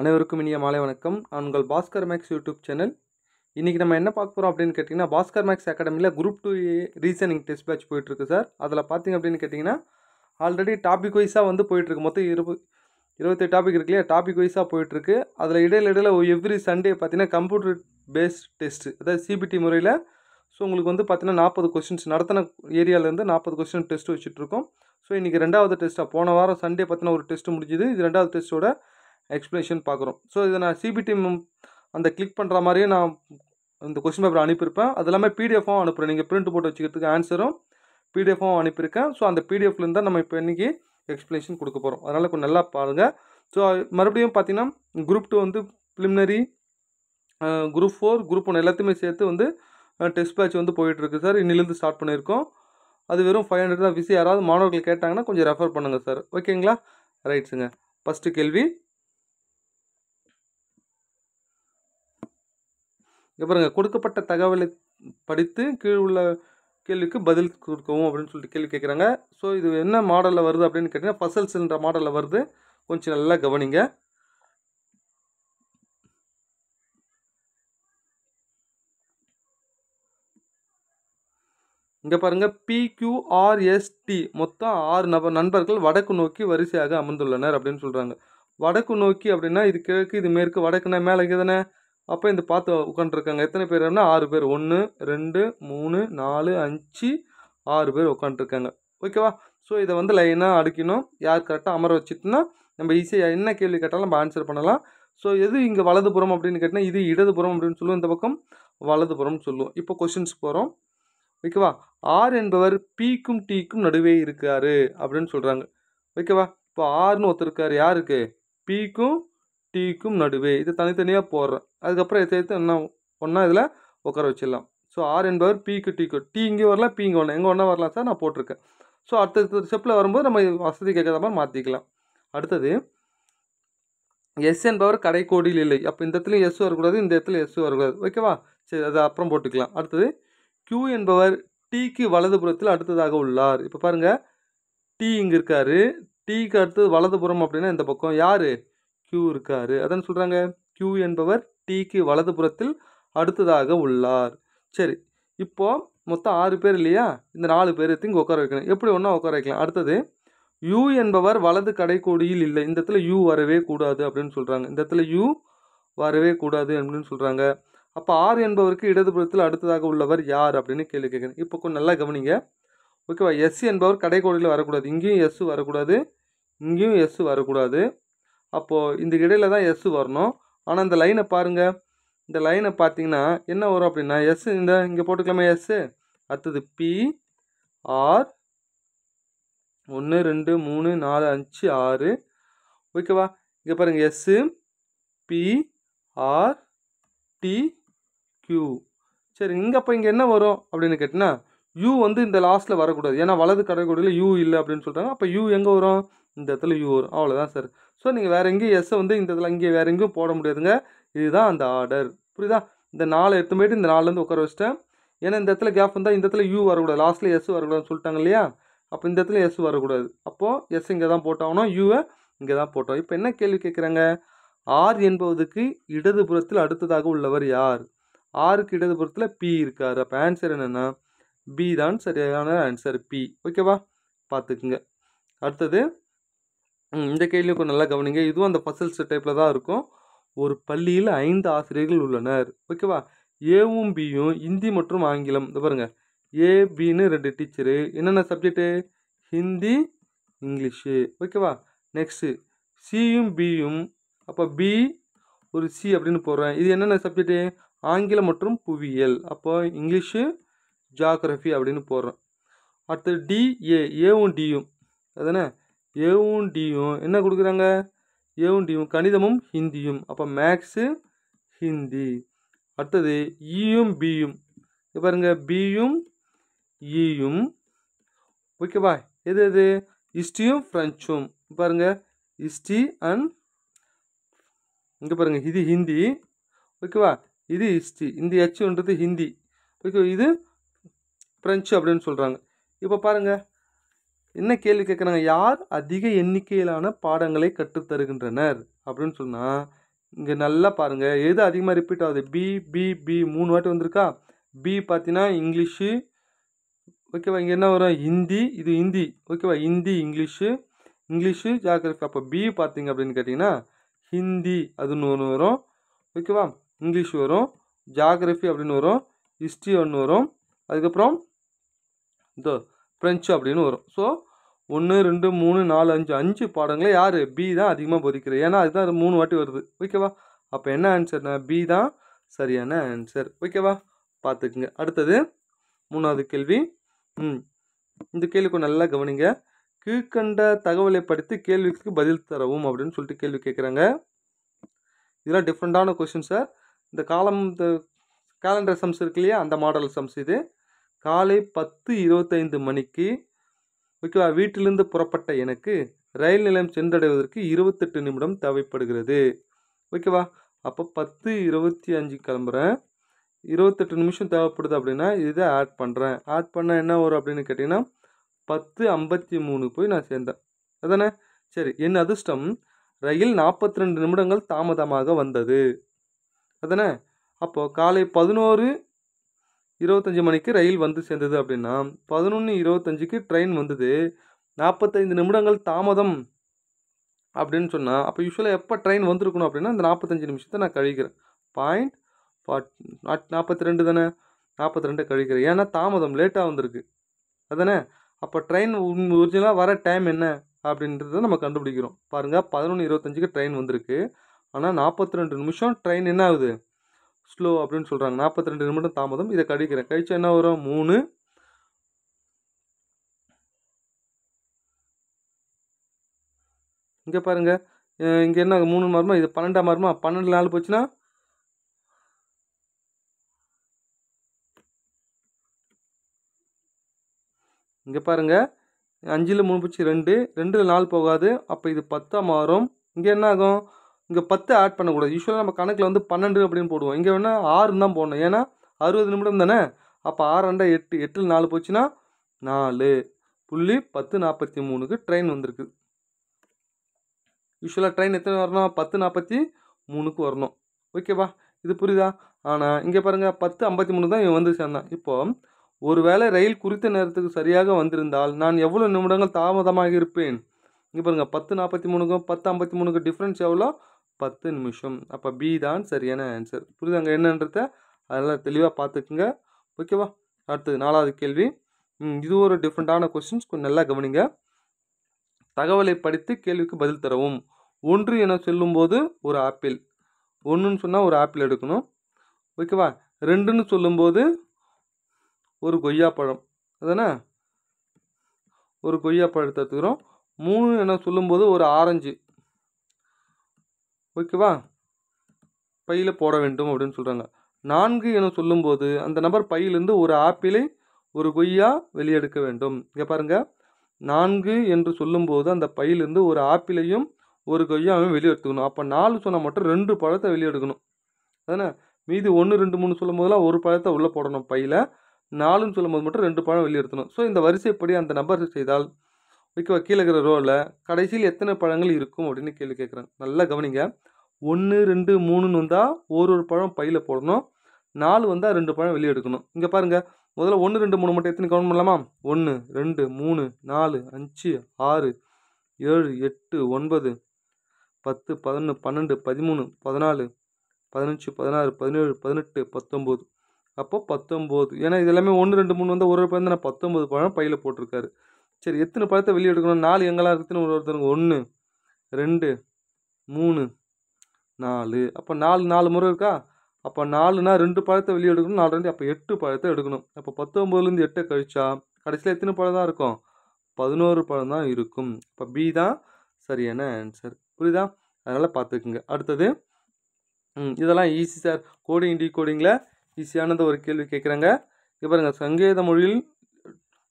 அனைவருக்கும் இனிய மாலை வணக்கம் நான் உங்கள் பாஸ்கர் மேக்ஸ் யூடியூப் சேனல் இன்றைக்கி நம்ம என்ன பார்க்க போகிறோம் அப்படின்னு கேட்டிங்கன்னா பாஸ்கர் மேக்ஸ் அகாடமியில் group two reasoning test batch போயிட்டுருக்கு சார் அதில் பார்த்திங்க அப்படின்னு கேட்டிங்கன்னா ஆல்ரெடி டாபிக் வைஸாக வந்து போயிட்டுருக்கு மொத்தம் இருபது இருபத்தி டாபிக் இருக்கு இல்லையா டாபிக் வைஸாக போயிட்டுருக்கு அதில் இடையில இடையில எவ்ரி சண்டே பார்த்தீங்கன்னா கம்ப்யூட்டர் பேஸ்ட் டெஸ்ட்டு அதாவது சிபிடி முறையில் ஸோ உங்களுக்கு வந்து பார்த்தீங்கன்னா நாற்பது கொஸ்டின்ஸ் நடத்தின ஏரியாவிலேருந்து நாற்பது கொஸ்டின் டெஸ்ட் வச்சுட்ருக்கோம் ஸோ இன்றைக்கி ரெண்டாவது டெஸ்ட்டாக போன வாரம் சண்டே பார்த்தீங்கன்னா ஒரு டெஸ்ட் முடிஞ்சுது இது ரெண்டாவது டெஸ்ட்டோட எக்ஸ்ப்ளனேஷன் பார்க்குறோம் ஸோ இதை நான் சிபிடி அந்த கிளிக் பண்ணுற மாதிரியே நான் இந்த கொஸ்டின் பேப்பர் அனுப்பியிருப்பேன் அது எல்லாமே பிடிஎஃபும் அனுப்புகிறேன் நீங்கள் பிரிண்ட் போட்டு வச்சுக்கிறதுக்கு ஆன்சரும் பிடிஎஃபும் அனுப்பியிருக்கேன் ஸோ அந்த பிடிஎஃப்லேருந்து தான் நம்ம இப்போ இன்றைக்கி எக்ஸ்ப்ளனேஷன் கொடுக்க போகிறோம் அதனால் கொஞ்சம் நல்லா பாருங்கள் ஸோ மறுபடியும் பார்த்தீங்கன்னா குரூப் டூ வந்து preliminary group four group one எல்லாத்தையுமே சேர்த்து வந்து டெஸ்ட் பேட்ச் வந்து போயிட்டுருக்கு சார் இன்னிலேருந்து ஸ்டார்ட் பண்ணியிருக்கோம் அது வெறும் ஃபைவ் ஹண்ட்ரட் தான் விசி யாராவது மாணவர்கள் கேட்டாங்கன்னா கொஞ்சம் ரெஃபர் பண்ணுங்கள் சார் ஓகேங்களா ரைட்ஸுங்க ஃபஸ்ட்டு கேள்வி இங்கே பாருங்கள் கொடுக்கப்பட்ட தகவலை படித்து கீழ் உள்ள கேள்விக்கு பதில் கொடுக்கவும் அப்படின்னு சொல்லிட்டு கேள்வி கேட்குறாங்க ஸோ இது என்ன மாடலில் வருது அப்படின்னு கேட்டிங்கன்னா பசல்ஸ்ன்ற மாடலில் வருது கொஞ்சம் நல்லா கவனிங்க இங்கே பாருங்கள் பிக்யூஆர்எஸ்டி மொத்தம் ஆறு நபர் நண்பர்கள் வடக்கு நோக்கி வரிசையாக அமர்ந்துள்ளனர் அப்படின்னு சொல்கிறாங்க வடக்கு நோக்கி அப்படின்னா இது கிழக்கு இது மேற்கு வடக்குன்னா மேலே தானே அப்போ இந்த பார்த்து உட்காண்ட்ருக்காங்க எத்தனை பேர்னா ஆறு பேர் ஒன்று ரெண்டு மூணு நாலு அஞ்சு ஆறு பேர் உட்காண்ட்ருக்காங்க ஓகேவா ஸோ இதை வந்து லைனாக அடுக்கணும் யார் கரெக்டாக அமர வச்சுட்டுனா நம்ம ஈஸியாக என்ன கேள்வி கேட்டாலும் நம்ம ஆன்சர் பண்ணலாம் ஸோ எது இங்கே வலதுபுறம் அப்படின்னு கேட்டால் இது இடதுபுறம் அப்படின்னு சொல்லுவோம் இந்த பக்கம் வலதுபுறம்னு சொல்லுவோம் இப்போ கொஷின்ஸ் போகிறோம் ஓகேவா ஆர் என்பவர் பிக்கும் டிக்கும் நடுவே இருக்கார் அப்படின்னு சொல்கிறாங்க ஓகேவா இப்போ ஆர்னு ஒருத்தர் இருக்கார் யாருக்கு பிக்கும் டீக்கும் நடுவே இதை தனித்தனியாக போடுறேன் அதுக்கப்புறம் இதை சேர்த்து என்ன ஒன்றா இதில் உட்கார வச்சிடலாம் ஸோ ஆர் என்பவர் பீக்கு டீக்கு டீ இங்கே வரலாம் பீ இங்கே வரலாம் எங்கே ஒன்றா வரலாம் சார் நான் போட்டிருக்கேன் ஸோ அடுத்த ஸ்டெப்பில் வரும்போது நம்ம வசதி கேட்காத மாதிரி மாற்றிக்கலாம் அடுத்தது எஸ் என்பவர் கடைக்கோடியில் இல்லை அப்போ இந்த இடத்துலையும் எஸ் வரக்கூடாது இந்த இடத்துல எஸ் வரக்கூடாது ஓகேவா சரி அதை அப்புறம் போட்டுக்கலாம் அடுத்தது கியூ என்பவர் டீக்கு வலதுபுறத்தில் அடுத்ததாக உள்ளார் இப்போ பாருங்கள் டீ இங்கே இருக்கார் டீக்கு அடுத்தது வலதுபுறம் அப்படின்னா இந்த பக்கம் யார் கியூ இருக்கார் அதான் சொல்கிறாங்க கியூ என்பவர் டிக்கு வலது புறத்தில் அடுத்ததாக உள்ளார் சரி இப்போது மொத்தம் ஆறு பேர் இல்லையா இந்த நாலு பேர் இங்கே உட்கார வைக்கணும் எப்படி ஒன்றா உட்கார வைக்கலாம் அடுத்தது யூ என்பவர் வலது கடைக்கோடியில் இல்லை இந்த இடத்துல யூ வரவே கூடாது அப்படின்னு சொல்கிறாங்க இந்த இடத்துல யூ வரவே கூடாது அப்படின்னு சொல்கிறாங்க அப்போ ஆர் என்பவருக்கு இடதுபுறத்தில் அடுத்ததாக உள்ளவர் யார் அப்படின்னு கேள்வி கேட்குறேன் இப்போ கொஞ்சம் நல்லா கவனிங்க ஓகேவா எஸ் என்பவர் கடைக்கோடியில் வரக்கூடாது இங்கேயும் எஸ் வரக்கூடாது இங்கேயும் எஸ் வரக்கூடாது அப்போது இந்த இடையில தான் எஸ் வரணும் ஆனால் இந்த லைனை பாருங்கள் இந்த லைனை பார்த்தீங்கன்னா என்ன வரும் அப்படின்னா எஸ் இந்த இங்கே போட்டுக்கலாமா எஸ்ஸு அடுத்தது பி ஆர் ஒன்று ரெண்டு மூணு நாலு அஞ்சு ஆறு ஓகேவா இங்கே பாருங்கள் S P R T Q சரி இங்கே அப்போ இங்கே என்ன வரும் அப்படின்னு கேட்டிங்கன்னா யூ வந்து இந்த லாஸ்ட்டில் வரக்கூடாது ஏன்னா வலது கடைக்கூடல யூ இல்லை அப்படின்னு சொல்கிறாங்க அப்போ யூ எங்கே வரும் இந்த இடத்துல யூ வரும் அவ்வளோதான் சார் ஸோ நீங்கள் வேறு எங்கேயும் எஸ்ஸை வந்து இந்த இடத்துல அங்கேயே வேறு எங்கேயும் போட முடியாதுங்க இதுதான் அந்த ஆர்டர் புரியுதா இந்த நாலு எடுத்து போயிட்டு இந்த நாலுலேருந்து உட்கார வச்சிட்டேன் ஏன்னா இந்த இடத்துல கேப் வந்தால் இந்த இடத்துல யூ வரக்கூடாது லாஸ்ட்டில் எஸ் வரக்கூடாதுன்னு சொல்லிட்டாங்க இல்லையா அப்போ இந்த இடத்துல எஸ் வரக்கூடாது அப்போது எஸ் இங்கே தான் போட்டாகணும் யூவை இங்கே தான் போட்டோம் இப்போ என்ன கேள்வி கேட்குறாங்க ஆர் என்பவதுக்கு இடதுபுறத்தில் அடுத்ததாக உள்ளவர் யார் ஆருக்கு இடதுபுறத்தில் பி இருக்கார் அப்போ ஆன்சர் என்னென்னா பி தான் சரியான ஆன்சர் பி ஓகேவா பார்த்துக்குங்க அடுத்தது இந்த கொஞ்சம் நல்லா கவனிங்க இதுவும் அந்த பசல்ஸ் டைப்பில் தான் இருக்கும் ஒரு பள்ளியில் ஐந்து ஆசிரியர்கள் உள்ளனர் ஓகேவா ஏவும் பியும் ஹிந்தி மற்றும் ஆங்கிலம் இந்த பாருங்கள் ஏ பின்னு ரெண்டு டீச்சரு என்னென்ன சப்ஜெக்ட்டு ஹிந்தி இங்கிலீஷு ஓகேவா நெக்ஸ்ட்டு சியும் பியும் அப்போ பி ஒரு சி அப்படின்னு போடுறேன் இது என்னென்ன சப்ஜெக்ட்டு ஆங்கிலம் மற்றும் புவியியல் அப்போ இங்கிலீஷு ஜாகிரஃபி அப்படின்னு போடுறேன் அடுத்தது டிஏ ஏவும் டியும் அதுதானே ஏவும் டியும் என்ன கொடுக்குறாங்க ஏவும் டியும் கணிதமும் ஹிந்தியும் அப்போ மேக்ஸு ஹிந்தி அடுத்தது இயும் e பியும் பாருங்க பியும் ஈயும் e ஓகேவா எது எது ஹிஸ்டியும் ஃப்ரெஞ்சும் பாருங்க ஹிஸ்டி அண்ட் இங்கே பாருங்கள் இது ஹிந்தி ஓகேவா இது ஹிஸ்டி இந்த ஹெச்ன்றது ஹிந்தி ஓகே இது ஃப்ரெஞ்சு அப்படின்னு சொல்கிறாங்க இப்போ பாருங்கள் என்ன கேள்வி கேட்குறாங்க யார் அதிக எண்ணிக்கையிலான பாடங்களை கற்றுத்தருகின்றனர் அப்படின்னு சொன்னால் இங்கே நல்லா பாருங்கள் எது அதிகமாக ரிப்பீட் ஆகுது பி பி பி மூணு வாட்டி வந்திருக்கா பி பார்த்தீங்கன்னா இங்கிலீஷு ஓகேவா இங்கே என்ன வரும் ஹிந்தி இது ஹிந்தி ஓகேவா ஹிந்தி இங்கிலீஷு இங்கிலீஷு ஜாகிரஃபி அப்போ பி பார்த்தீங்க அப்படின்னு கேட்டிங்கன்னா ஹிந்தி அதுன்னு ஒன்று வரும் ஓகேவா இங்கிலீஷ் வரும் ஜாகிரஃபி அப்படின்னு வரும் ஹிஸ்ட்ரி ஒன்று வரும் அதுக்கப்புறம் இந்த ஃப்ரெஞ்சு அப்படின்னு வரும் ஸோ ஒன்று ரெண்டு மூணு நாலு அஞ்சு அஞ்சு பாடங்களே யார் பி தான் அதிகமாக போதிக்கிறது ஏன்னா அதுதான் மூணு வாட்டி வருது ஓகேவா அப்போ என்ன ஆன்சர்னா பி தான் சரியான ஆன்சர் ஓகேவா பார்த்துக்குங்க அடுத்தது மூணாவது கேள்வி ம் இந்த கேள்விக்கு நல்லா கவனிங்க கீழ்கண்ட தகவலை படித்து கேள்விக்கு பதில் தரவும் அப்படின்னு சொல்லிட்டு கேள்வி கேட்குறாங்க இதெல்லாம் டிஃப்ரெண்ட்டான கொஷின் சார் இந்த காலம் இந்த கேலண்டர் சம்ஸ் இருக்கு இல்லையா அந்த மாடல் சம்ஸ் இது காலை பத்து இருபத்தைந்து மணிக்கு ஓகேவா வீட்டிலிருந்து புறப்பட்ட எனக்கு ரயில் நிலையம் சென்றடைவதற்கு இருபத்தெட்டு நிமிடம் தேவைப்படுகிறது ஓகேவா அப்போ பத்து இருபத்தி அஞ்சு கிளம்புறேன் இருபத்தெட்டு நிமிஷம் தேவைப்படுது அப்படின்னா இதை ஆட் பண்ணுறேன் ஆட் பண்ணால் என்ன வரும் அப்படின்னு கேட்டிங்கன்னா பத்து ஐம்பத்தி மூணு போய் நான் சேர்ந்தேன் அதானே சரி என் அதிர்ஷ்டம் ரயில் நாற்பத்தி ரெண்டு நிமிடங்கள் தாமதமாக வந்தது அதானே அப்போது காலை பதினோரு இருபத்தஞ்சி மணிக்கு ரயில் வந்து சேர்ந்தது அப்படின்னா பதினொன்று இருபத்தஞ்சிக்கு ட்ரெயின் வந்தது நாற்பத்தைந்து நிமிடங்கள் தாமதம் அப்படின்னு சொன்னால் அப்போ யூஸ்வலாக எப்போ ட்ரெயின் வந்திருக்கணும் அப்படின்னா அந்த நாற்பத்தஞ்சு நிமிஷத்தை நான் கழிக்கிறேன் பாயிண்ட் ஃபார்ட் நாற்பத்தி ரெண்டு தானே நாற்பத்தி ரெண்டு கழிக்கிறேன் ஏன்னா தாமதம் லேட்டாக வந்திருக்கு அதானே அப்போ ட்ரெயின் ஒரிஜினலாக வர டைம் என்ன அப்படின்றத நம்ம கண்டுபிடிக்கிறோம் பாருங்கள் பதினொன்று இருபத்தஞ்சிக்கு ட்ரெயின் வந்திருக்கு ஆனால் நாற்பத்தி ரெண்டு நிமிஷம் ட்ரெயின் என்ன ஆகுது ஸ்லோ அப்படின்னு சொல்கிறாங்க நாற்பத்தி ரெண்டு நிமிடம் தாமதம் இதை கழிக்கிறேன் கழிச்சு என்ன வரும் மூணு இங்கே பாருங்க இங்கே என்ன மூணு மார்மா இது பன்னெண்டாம் மார்மா பன்னெண்டு நாள் போச்சுன்னா இங்கே பாருங்கள் அஞ்சில் மூணு பூச்சி ரெண்டு ரெண்டில் நாள் போகாது அப்போ இது பத்தாம் மாறும் இங்கே என்ன ஆகும் இங்கே பத்து ஆட் பண்ணக்கூடாது யூஸ்வலாக நம்ம கணக்கில் வந்து பன்னெண்டு அப்படின்னு போடுவோம் இங்கே வேணால் ஆறு தான் போடணும் ஏன்னா அறுபது நிமிடம் தானே அப்போ ஆறு ரெண்டா எட்டு எட்டில் நாலு போச்சுன்னா நாலு புள்ளி பத்து நாற்பத்தி மூணுக்கு ட்ரெயின் வந்திருக்கு யூஸ்வலாக ட்ரெயின் எத்தனை வரணும் பத்து நாற்பத்தி மூணுக்கு வரணும் ஓகேவா இது புரியுதா ஆனால் இங்கே பாருங்கள் பத்து ஐம்பத்தி மூணு தான் இவன் வந்து சேர்ந்தான் இப்போது ஒருவேளை ரயில் குறித்த நேரத்துக்கு சரியாக வந்திருந்தால் நான் எவ்வளோ நிமிடங்கள் தாமதமாக இருப்பேன் இங்கே பாருங்கள் பத்து நாற்பத்தி மூணுக்கும் பத்து ஐம்பத்தி மூணுக்கு டிஃப்ரென்ஸ் எவ்வளோ பத்து நிமிஷம் அப்போ பி தான் சரியான ஆன்சர் புரிதாங்க என்னன்றத அதெல்லாம் தெளிவாக பார்த்துக்குங்க ஓகேவா அடுத்தது நாலாவது கேள்வி இது ஒரு டிஃப்ரெண்ட்டான கொஸ்டின்ஸ் கொஞ்சம் நல்லா கவனிங்க தகவலை படித்து கேள்விக்கு பதில் தரவும் ஒன்று என சொல்லும்போது ஒரு ஆப்பிள் ஒன்றுன்னு சொன்னால் ஒரு ஆப்பிள் எடுக்கணும் ஓகேவா ரெண்டுன்னு சொல்லும்போது ஒரு கொய்யா பழம் அதானே ஒரு கொய்யா பழத்தை எடுத்துக்கிறோம் மூணு என சொல்லும்போது ஒரு ஆரஞ்சு ஓகேவா பையில் போட வேண்டும் அப்படின்னு சொல்கிறாங்க நான்கு என சொல்லும்போது அந்த நபர் பையிலிருந்து ஒரு ஆப்பிளை ஒரு கொய்யா வெளியெடுக்க வேண்டும் இங்கே பாருங்கள் நான்கு என்று சொல்லும்போது அந்த பையிலிருந்து ஒரு ஆப்பிளையும் ஒரு கொய்யாவையும் வெளியெடுத்துக்கணும் அப்போ நாலு சொன்னால் மட்டும் ரெண்டு பழத்தை வெளியெடுக்கணும் அதானே மீதி ஒன்று ரெண்டு மூணு சொல்லும் போதெல்லாம் ஒரு பழத்தை உள்ளே போடணும் பையில் நாலுன்னு சொல்லும்போது மட்டும் ரெண்டு பழம் வெளியெடுத்தணும் ஸோ இந்த வரிசைப்படி அந்த நபர் செய்தால் விற்க கீழே இருக்கிற ரோவில் கடைசியில் எத்தனை பழங்கள் இருக்கும் அப்படின்னு கேள்வி கேட்குறாங்க நல்லா கவனிங்க ஒன்று ரெண்டு மூணுன்னு வந்தால் ஒரு ஒரு பழம் பையில் போடணும் நாலு வந்தால் ரெண்டு பழம் வெளியே எடுக்கணும் இங்கே பாருங்கள் முதல்ல ஒன்று ரெண்டு மூணு மட்டும் எத்தனை கவனம் பண்ணலாமா ஒன்று ரெண்டு மூணு நாலு அஞ்சு ஆறு ஏழு எட்டு ஒன்பது பத்து பதினொன்று பன்னெண்டு பதிமூணு பதினாலு பதினஞ்சு பதினாறு பதினேழு பதினெட்டு பத்தொம்போது அப்போ பத்தொம்போது ஏன்னா இது எல்லாமே ஒன்று ரெண்டு மூணு வந்தால் ஒரு பழம் தானே பத்தொம்பது பழம் பையில் போட்டிருக்காரு சரி எத்தனை பழத்தை வெளியே எடுக்கணும் நாலு எங்கெல்லாம் இருக்குதுன்னு ஒரு ஒருத்தருங்க ஒன்று ரெண்டு மூணு நாலு அப்போ நாலு நாலு முறை இருக்கா அப்போ நாலுனா ரெண்டு பழத்தை வெளியே எடுக்கணும் நாலு ரெண்டு அப்போ எட்டு பழத்தை எடுக்கணும் அப்போ பத்தொம்போதுலேருந்து எட்டை கழிச்சா கடைசியில் எத்தனை பழம் தான் இருக்கும் பதினோரு பழம் தான் இருக்கும் இப்போ பி தான் சரியான ஆன்சர் புரியுதா அதனால் பார்த்துக்குங்க அடுத்தது இதெல்லாம் ஈஸி சார் கோடிங் டீ கோடிங்கில் ஈஸியானது ஒரு கேள்வி கேட்குறாங்க இப்போ பாருங்கள் சங்கேத மொழியில்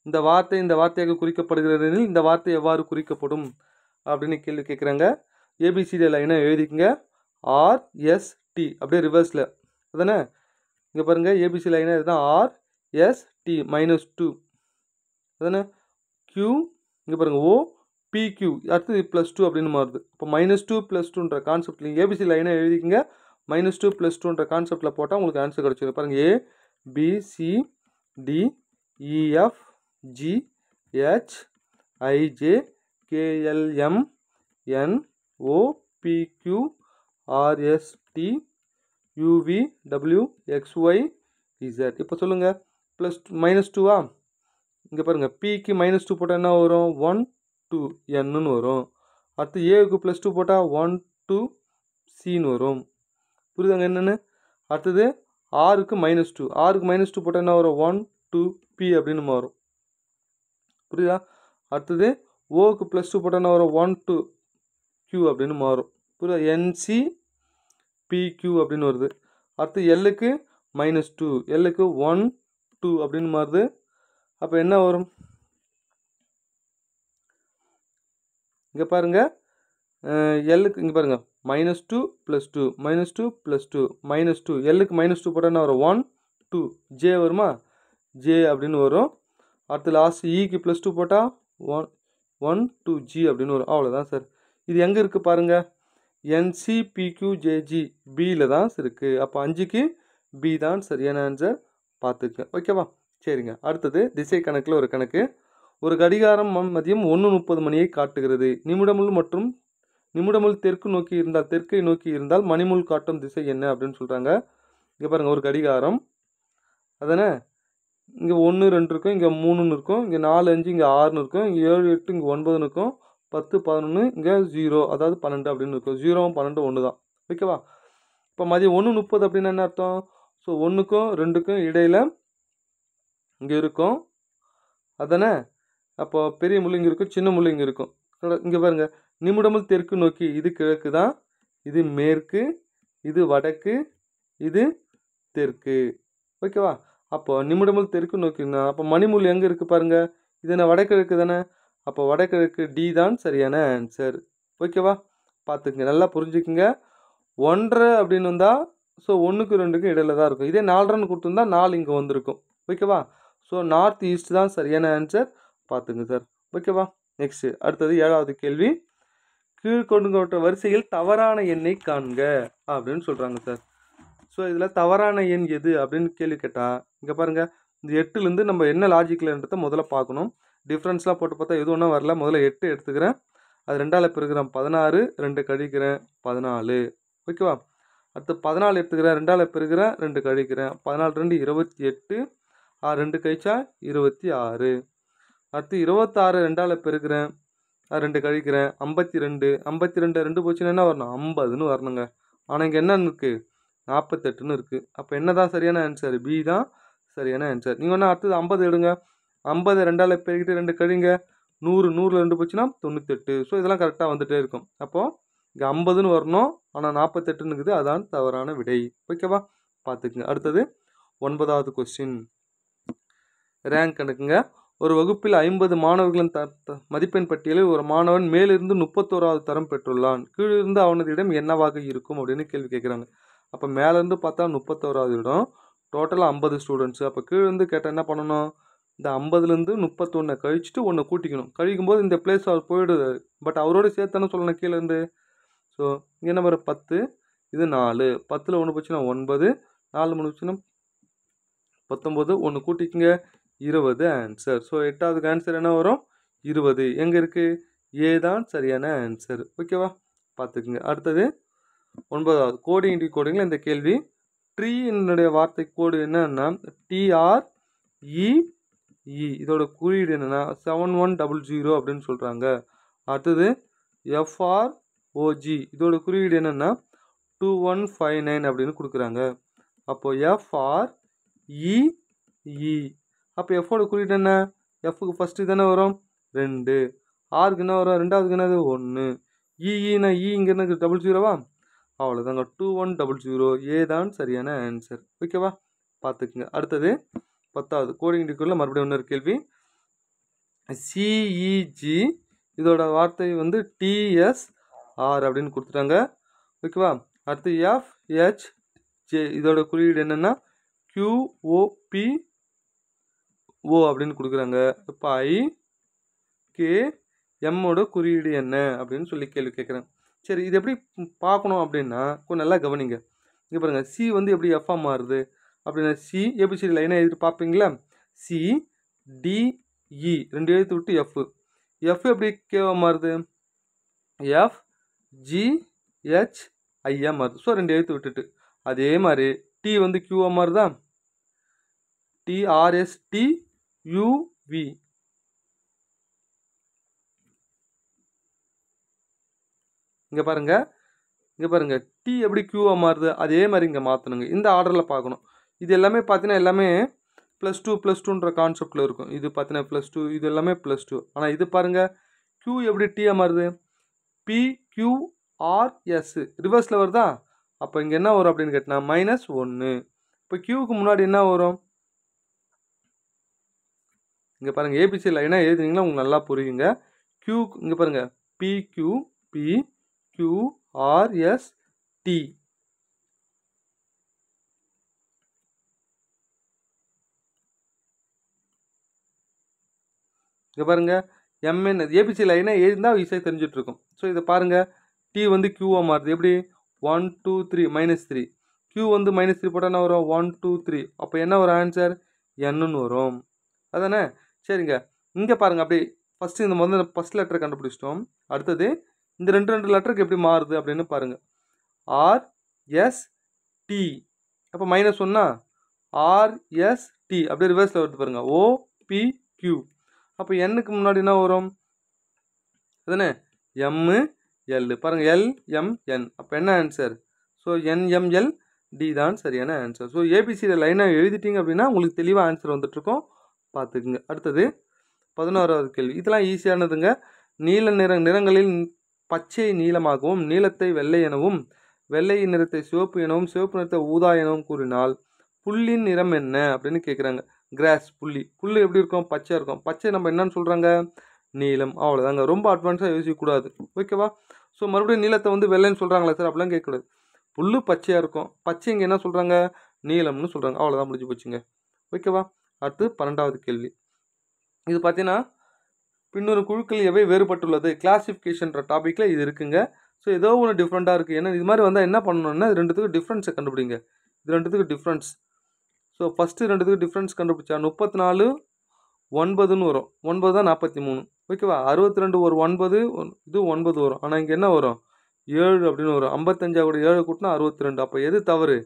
இந்த வார்த்தை இந்த வார்த்தையாக குறிக்கப்படுகிறது எனில் இந்த வார்த்தை எவ்வாறு குறிக்கப்படும் அப்படின்னு கேள்வி கேட்குறாங்க ஏபிசிடி லைனாக எழுதிக்கங்க ஆர் எஸ் டி அப்படியே ரிவர்ஸில் அதானே இங்கே பாருங்கள் ஏபிசி லைனாக இதுதான் R S T minus two அதானே க்யூ இங்கே பாருங்கள் ஓ பிக்யூ அடுத்து ப்ளஸ் டூ அப்படின்னு மாறுது இப்போ மைனஸ் டூ ப்ளஸ் டூன்ற கான்செப்ட் நீங்கள் ஏபிசி லைனாக எழுதிக்கங்க மைனஸ் டூ ப்ளஸ் டூன்ற கான்செப்டில் போட்டால் உங்களுக்கு ஆன்சர் கிடச்சிடும் பாருங்கள் A BC D EF GH IJ KLM NOPQ RST XY Z இப்போ சொல்லுங்கள் ப்ளஸ் டூ மைனஸ் டூவா இங்கே பாருங்கள் பிக்கு மைனஸ் டூ போட்டால் என்ன வரும் ஒன் டூ என்னன்னு வரும் அடுத்து ஏவுக்கு ப்ளஸ் டூ போட்டால் ஒன் டூ சின்னு வரும் புரியுதாங்க என்னென்னு அடுத்தது ஆறுக்கு மைனஸ் டூ ஆறுக்கு மைனஸ் டூ போட்டால் என்ன வரும் ஒன் டூ பி அப்படின்னு மாறும் புரியுதா அடுத்தது ஓக்கு ப்ளஸ் டூ போட்டோன்னா வரும் ஒன் டூ க்யூ அப்படின்னு மாறும் புரியுதா என்சி பிக்யூ அப்படின்னு வருது அடுத்து எல்லுக்கு மைனஸ் டூ எல்லுக்கு ஒன் டூ அப்படின்னு மாறுது அப்போ என்ன வரும் இங்கே பாருங்கள் எல்லுக்கு இங்கே பாருங்க minus two plus two minus two plus two minus two எல்லுக்கு மைனஸ் டூ போட்டால் வரும் ஒன் டூ ஜே வருமா ஜே அப்படின்னு வரும் அடுத்து லாஸ்ட் இக்கு ப்ளஸ் டூ போட்டால் ஒன் ஒன் டூ ஜி அப்படின்னு வரும் அவ்வளோதான் சார் இது எங்கே இருக்குது பாருங்கள் என்சிபிக்யூஜேஜி பியில் தான் சார் இருக்குது அப்போ அஞ்சுக்கு பி தான் சரியான ஆன்சர் பார்த்துக்க ஓகேவா சரிங்க அடுத்தது திசை கணக்கில் ஒரு கணக்கு ஒரு கடிகாரம் மதியம் ஒன்று முப்பது மணியை காட்டுகிறது நிமிடமுள் மற்றும் நிமிடமுள் தெற்கு நோக்கி இருந்தால் தெற்கை நோக்கி இருந்தால் மணிமுள் காட்டும் திசை என்ன அப்படின்னு சொல்கிறாங்க இங்கே பாருங்கள் ஒரு கடிகாரம் அதானே இங்கே ஒன்று ரெண்டு இருக்கும் இங்கே மூணுன்னு இருக்கும் இங்கே நாலு அஞ்சு இங்கே ஆறுன்னு இருக்கும் இங்கே ஏழு எட்டு இங்கே ஒன்பதுன்னு இருக்கும் பத்து பதினொன்று இங்கே ஜீரோ அதாவது பன்னெண்டு அப்படின்னு இருக்கும் ஜீரோவும் பன்னெண்டு ஒன்று தான் ஓகேவா இப்போ மதியம் ஒன்று முப்பது அப்படின்னு என்ன அர்த்தம் ஸோ ஒன்றுக்கும் ரெண்டுக்கும் இடையில் இங்கே இருக்கும் அதானே அப்போ பெரிய முள் இங்கே இருக்கும் சின்ன முள் இங்கே இருக்கும் இங்கே பாருங்கள் நிமிடமும் தெற்கு நோக்கி இது கிழக்கு தான் இது மேற்கு இது வடக்கு இது தெற்கு ஓகேவா அப்போ நிமிடமில் தெற்கு நோக்கினா அப்போ மணிமுள் எங்கே இருக்குது பாருங்கள் இது என்ன வடகிழக்கு தானே அப்போ வடகிழக்கு டி தான் சரியான ஆன்சர் ஓகேவா பார்த்துக்குங்க நல்லா புரிஞ்சுக்குங்க ஒன்றரை அப்படின்னு வந்தால் ஸோ ஒன்றுக்கு ரெண்டுக்கும் இடையில தான் இருக்கும் இதே நாலரைன்னு கொடுத்துருந்தா நாலு இங்கே வந்திருக்கும் ஓகேவா ஸோ நார்த் ஈஸ்ட் தான் சரியான ஆன்சர் பார்த்துங்க சார் ஓகேவா நெக்ஸ்ட்டு அடுத்தது ஏழாவது கேள்வி கீழ்கொண்டு வரிசையில் தவறான எண்ணை காண்க அப்படின்னு சொல்கிறாங்க சார் ஸோ இதில் தவறான எண் எது அப்படின்னு கேள்வி கேட்டால் இங்கே பாருங்கள் இந்த எட்டுலேருந்து நம்ம என்ன லாஜிக்கலன்றதை முதல்ல பார்க்கணும் டிஃப்ரென்ஸ்லாம் போட்டு பார்த்தா எது ஒன்றும் வரல முதல்ல எட்டு எடுத்துக்கிறேன் அது ரெண்டால் பெருக்கிறேன் பதினாறு ரெண்டு கழிக்கிறேன் பதினாலு ஓகேவா அடுத்து பதினாலு எடுத்துக்கிறேன் ரெண்டால் பெருக்கிறேன் ரெண்டு கழிக்கிறேன் பதினாலு ரெண்டு இருபத்தி எட்டு ரெண்டு கழிச்சா இருபத்தி ஆறு அடுத்து இருபத்தாறு ரெண்டால் அது ரெண்டு கழிக்கிறேன் ஐம்பத்தி ரெண்டு ஐம்பத்தி ரெண்டு ரெண்டு போச்சுன்னா என்ன வரணும் ஐம்பதுன்னு வரணுங்க ஆனால் இங்கே என்னென்னு இருக்குது நாற்பத்தெட்டுன்னு இருக்குது அப்போ என்ன தான் சரியான ஆன்சர் பி தான் சரியான ஆன்சர் நீங்கள் வேணால் அடுத்தது ஐம்பது எடுங்க ஐம்பது ரெண்டால் பெருக்கிட்டு ரெண்டு கழிங்க நூறு நூறில் ரெண்டு போச்சுன்னா தொண்ணூத்தெட்டு ஸோ இதெல்லாம் கரெக்டாக வந்துகிட்டே இருக்கும் அப்போது இங்கே ஐம்பதுன்னு வரணும் ஆனால் நாற்பத்தெட்டுன்னு இருக்குது அதான் தவறான விடை ஓகேவா பார்த்துக்குங்க அடுத்தது ஒன்பதாவது கொஸ்டின் ரேங்க் கணக்குங்க ஒரு வகுப்பில் ஐம்பது மாணவர்களின் த மதிப்பெண் பட்டியலில் ஒரு மாணவன் மேலிருந்து முப்பத்தோராவது தரம் பெற்றுள்ளான் கீழிருந்து அவனது இடம் என்னவாக இருக்கும் அப்படின்னு கேள்வி கேட்குறாங்க அப்போ மேலேருந்து பார்த்தா முப்பத்தோராவது இடம் டோட்டலாக ஐம்பது ஸ்டூடெண்ட்ஸு அப்போ கீழேருந்து கேட்டால் என்ன பண்ணணும் இந்த ஐம்பதுலேருந்து முப்பத்தொன்னை கழிச்சுட்டு ஒன்று கூட்டிக்கணும் கழிக்கும் போது இந்த பிளேஸ் அவர் போயிடுது பட் அவரோட சேர்த்தானு சொல்லணும் கீழேருந்து ஸோ இங்கே நம்பர் பத்து இது நாலு பத்தில் ஒன்று போச்சுன்னா ஒன்பது நாலு மூணு போச்சுன்னா பத்தொம்போது ஒன்று கூட்டிக்கங்க இருபது ஆன்சர் ஸோ எட்டாவதுக்கு ஆன்சர் என்ன வரும் இருபது எங்கே இருக்குது ஏ தான் சரியான ஆன்சர் ஓகேவா பார்த்துக்குங்க அடுத்தது ஒன்பதாவது கோடிங் டி கோடிங்கில் இந்த கேள்வி ட்ரீனுடைய வார்த்தை கோடு என்னன்னா டிஆர் இஇ e e. இதோட குறியீடு என்னென்னா செவன் ஒன் டபுள் ஜீரோ அப்படின்னு சொல்கிறாங்க அடுத்தது எஃப்ஆர் ஓஜி இதோட குறியீடு என்னென்னா டூ ஒன் ஃபைவ் நைன் அப்படின்னு கொடுக்குறாங்க அப்போது எஃப்ஆர் இஇ அப்போ எஃப்ஓட e குறியீடு என்ன எஃப்க்கு ஃபஸ்ட்டு தானே வரும் ரெண்டு ஆறுக்கு என்ன வரும் ரெண்டாவதுக்கு என்னது ஒன்று இஇனா இ இங்கே என்ன டபுள் ஜீரோவா அவ்வளோதாங்க two one double zero A தான் சரியான ஆன்சர் ஓகேவா பார்த்துக்குங்க அடுத்தது பத்தாவது கோடிங் டிகோரில் மறுபடியும் இன்னொரு கேள்வி சிஇஜி e இதோட வார்த்தை வந்து டிஎஸ்ஆர் அப்படின்னு கொடுத்துட்டாங்க ஓகேவா அடுத்து எஃப் ஹெச் ஜே இதோட குறியீடு என்னென்னா கியூஓபி ஓ அப்படின்னு கொடுக்குறாங்க இப்போ ஐ கே எம்மோட குறியீடு என்ன அப்படின்னு சொல்லி கேள்வி கேட்குறேன் சரி இது எப்படி பார்க்கணும் அப்படின்னா கொஞ்சம் நல்லா கவனிங்க இங்கே பாருங்கள் சி வந்து எப்படி எஃப்ஆ மாறுது அப்படின்னா சி எப்படி சரி லைனாக எழுதிட்டு பார்ப்பீங்களா சி டிஇ e, ரெண்டு எழுத்து விட்டு எஃப் எஃப் எப்படி கேவா மாறுது எஃப் ஜி ஹெச் ஐயா மாறுது ஸோ ரெண்டு எழுத்து விட்டுட்டு அதே மாதிரி டி வந்து கியூவாக மாறுதா டிஆர்எஸ்டி யூவி இங்கே பாருங்கள் இங்கே பாருங்கள் டி எப்படி க்யூவாக மாறுது அதே மாதிரி இங்கே மாற்றணுங்க இந்த ஆர்டரில் பார்க்கணும் இது எல்லாமே பார்த்தீங்கன்னா எல்லாமே ப்ளஸ் டூ ப்ளஸ் டூன்ற கான்செப்டில் இருக்கும் இது பார்த்தீங்கன்னா ப்ளஸ் டூ இது எல்லாமே ப்ளஸ் டூ ஆனால் இது பாருங்கள் க்யூ எப்படி டீயாக மாறுது பி கியூ ஆர்எஸ் ரிவர்ஸில் வருதா அப்போ இங்கே என்ன வரும் அப்படின்னு கேட்டினா மைனஸ் ஒன்று இப்போ க்யூவுக்கு முன்னாடி என்ன வரும் இங்கே பாருங்கள் ஏபிசியில் என்ன எழுதுனீங்களா உங்களுக்கு நல்லா புரியுங்க க்யூ இங்கே பாருங்கள் பி கியூ பி கியூஆர்எஸ்டி இங்கே பாருங்க எம்என் ஏபிசி லைனை எழுந்தால் ஈஸியாக தெரிஞ்சுட்டு இருக்கும் ஸோ இதை பாருங்கள் டி வந்து கியூவாக மாறுது எப்படி one two three minus three Q வந்து மைனஸ் த்ரீ போட்டால் என்ன வரும் ஒன் டூ த்ரீ அப்போ என்ன வரும் ஆன்சர் என்னன்னு வரும் அதானே சரிங்க இங்கே பாருங்க அப்படியே ஃபஸ்ட்டு இந்த முதல்ல ஃபர்ஸ்ட் லெட்டர் கண்டுபிடிச்சிட்டோம் அடுத்தது இந்த ரெண்டு ரெண்டு லெட்டருக்கு எப்படி மாறுது அப்படின்னு பாருங்கள் ஆர் எஸ் டி அப்போ மைனஸ் ஒன்னா ஆர்எஸ்டி அப்படியே ரிவர்ஸில் வருது பாருங்கள் பி கியூ அப்போ என்னுக்கு முன்னாடி என்ன வரும் அதுனே எம்மு எல்லு பாருங்கள் எல் எம் என் அப்போ என்ன ஆன்சர் ஸோ என்எம்எல் டி தான் சரியான ஆன்சர் ஸோ ஏபிசியில் லைனாக எழுதிட்டீங்க அப்படின்னா உங்களுக்கு தெளிவாக ஆன்சர் வந்துட்டுருக்கோம் பார்த்துக்குங்க அடுத்தது பதினோராவது கேள்வி இதெல்லாம் ஈஸியானதுங்க நீல நிற நிறங்களில் பச்சை நீளமாகவும் நீளத்தை வெள்ளை எனவும் வெள்ளை நிறத்தை சிவப்பு எனவும் சிவப்பு நிறத்தை ஊதா எனவும் கூறினால் புல்லின் நிறம் என்ன அப்படின்னு கேட்குறாங்க கிராஸ் புள்ளி புல் எப்படி இருக்கும் பச்சையாக இருக்கும் பச்சை நம்ம என்னன்னு சொல்கிறாங்க நீளம் அவ்வளோதாங்க ரொம்ப அட்வான்ஸாக யோசிக்கக்கூடாது ஓகேவா ஸோ மறுபடியும் நீளத்தை வந்து வெள்ளைன்னு சொல்கிறாங்களா சார் அப்படிலாம் கேட்கக்கூடாது புல் பச்சையாக இருக்கும் பச்சை இங்கே என்ன சொல்கிறாங்க நீளம்னு சொல்கிறாங்க அவ்வளோதான் முடிஞ்சு போச்சுங்க ஓகேவா அடுத்து பன்னெண்டாவது கேள்வி இது பார்த்தீங்கன்னா இன்னொரு குழுக்கள் எவை வேறுபட்டுள்ளது கிளாசிஃபிகேஷன்ற டாப்பிக்கில் இது இருக்குங்க ஸோ ஏதோ ஒன்று டிஃப்ரெண்ட்டாக இருக்குது ஏன்னா இது மாதிரி வந்தால் என்ன பண்ணணும்னா இது ரெண்டுத்துக்கு டிஃப்ரென்ஸை கண்டுபிடிங்க இது ரெண்டுத்துக்கு டிஃப்ரென்ஸ் ஸோ ஃபஸ்ட்டு ரெண்டுத்துக்கு டிஃப்ரென்ஸ் கண்டுபிடிச்சா முப்பத்தி நாலு ஒன்பதுன்னு வரும் ஒன்பது தான் நாற்பத்தி மூணு ஓகேவா அறுபத்தி ரெண்டு ஒரு ஒன்பது இது ஒன்பது வரும் ஆனால் இங்கே என்ன வரும் ஏழு அப்படின்னு வரும் ஐம்பத்தஞ்சா கூட ஏழு கூட்டினா அறுபத்தி ரெண்டு அப்போ எது தவறு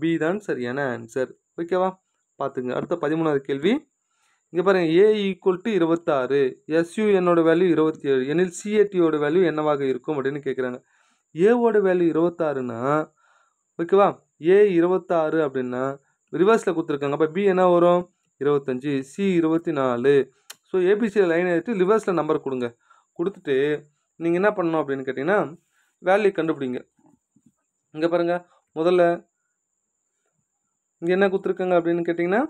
பி தான் சரியான ஆன்சர் ஓகேவா பார்த்துங்க அடுத்த பதிமூணாவது கேள்வி இங்கே பாருங்கள் ஏ ஈக்குவல் டு இருபத்தாறு எஸ்யூஎன்னோட வேல்யூ இருபத்தி ஏழு எனில் சிஏடியோட வேல்யூ என்னவாக இருக்கும் அப்படின்னு கேட்குறாங்க ஏவோட வேல்யூ இருபத்தாறுனா ஓகேவா ஏ இருபத்தாறு அப்படின்னா ரிவர்ஸில் கொடுத்துருக்காங்க அப்போ பி என்ன வரும் இருபத்தஞ்சி சி இருபத்தி நாலு ஸோ ஏபிசி லைன் எடுத்து ரிவர்ஸில் நம்பர் கொடுங்க கொடுத்துட்டு நீங்கள் என்ன பண்ணணும் அப்படின்னு கேட்டிங்கன்னா வேல்யூ கண்டுபிடிங்க இங்கே பாருங்கள் முதல்ல இங்கே என்ன கொடுத்துருக்காங்க அப்படின்னு கேட்டிங்கன்னா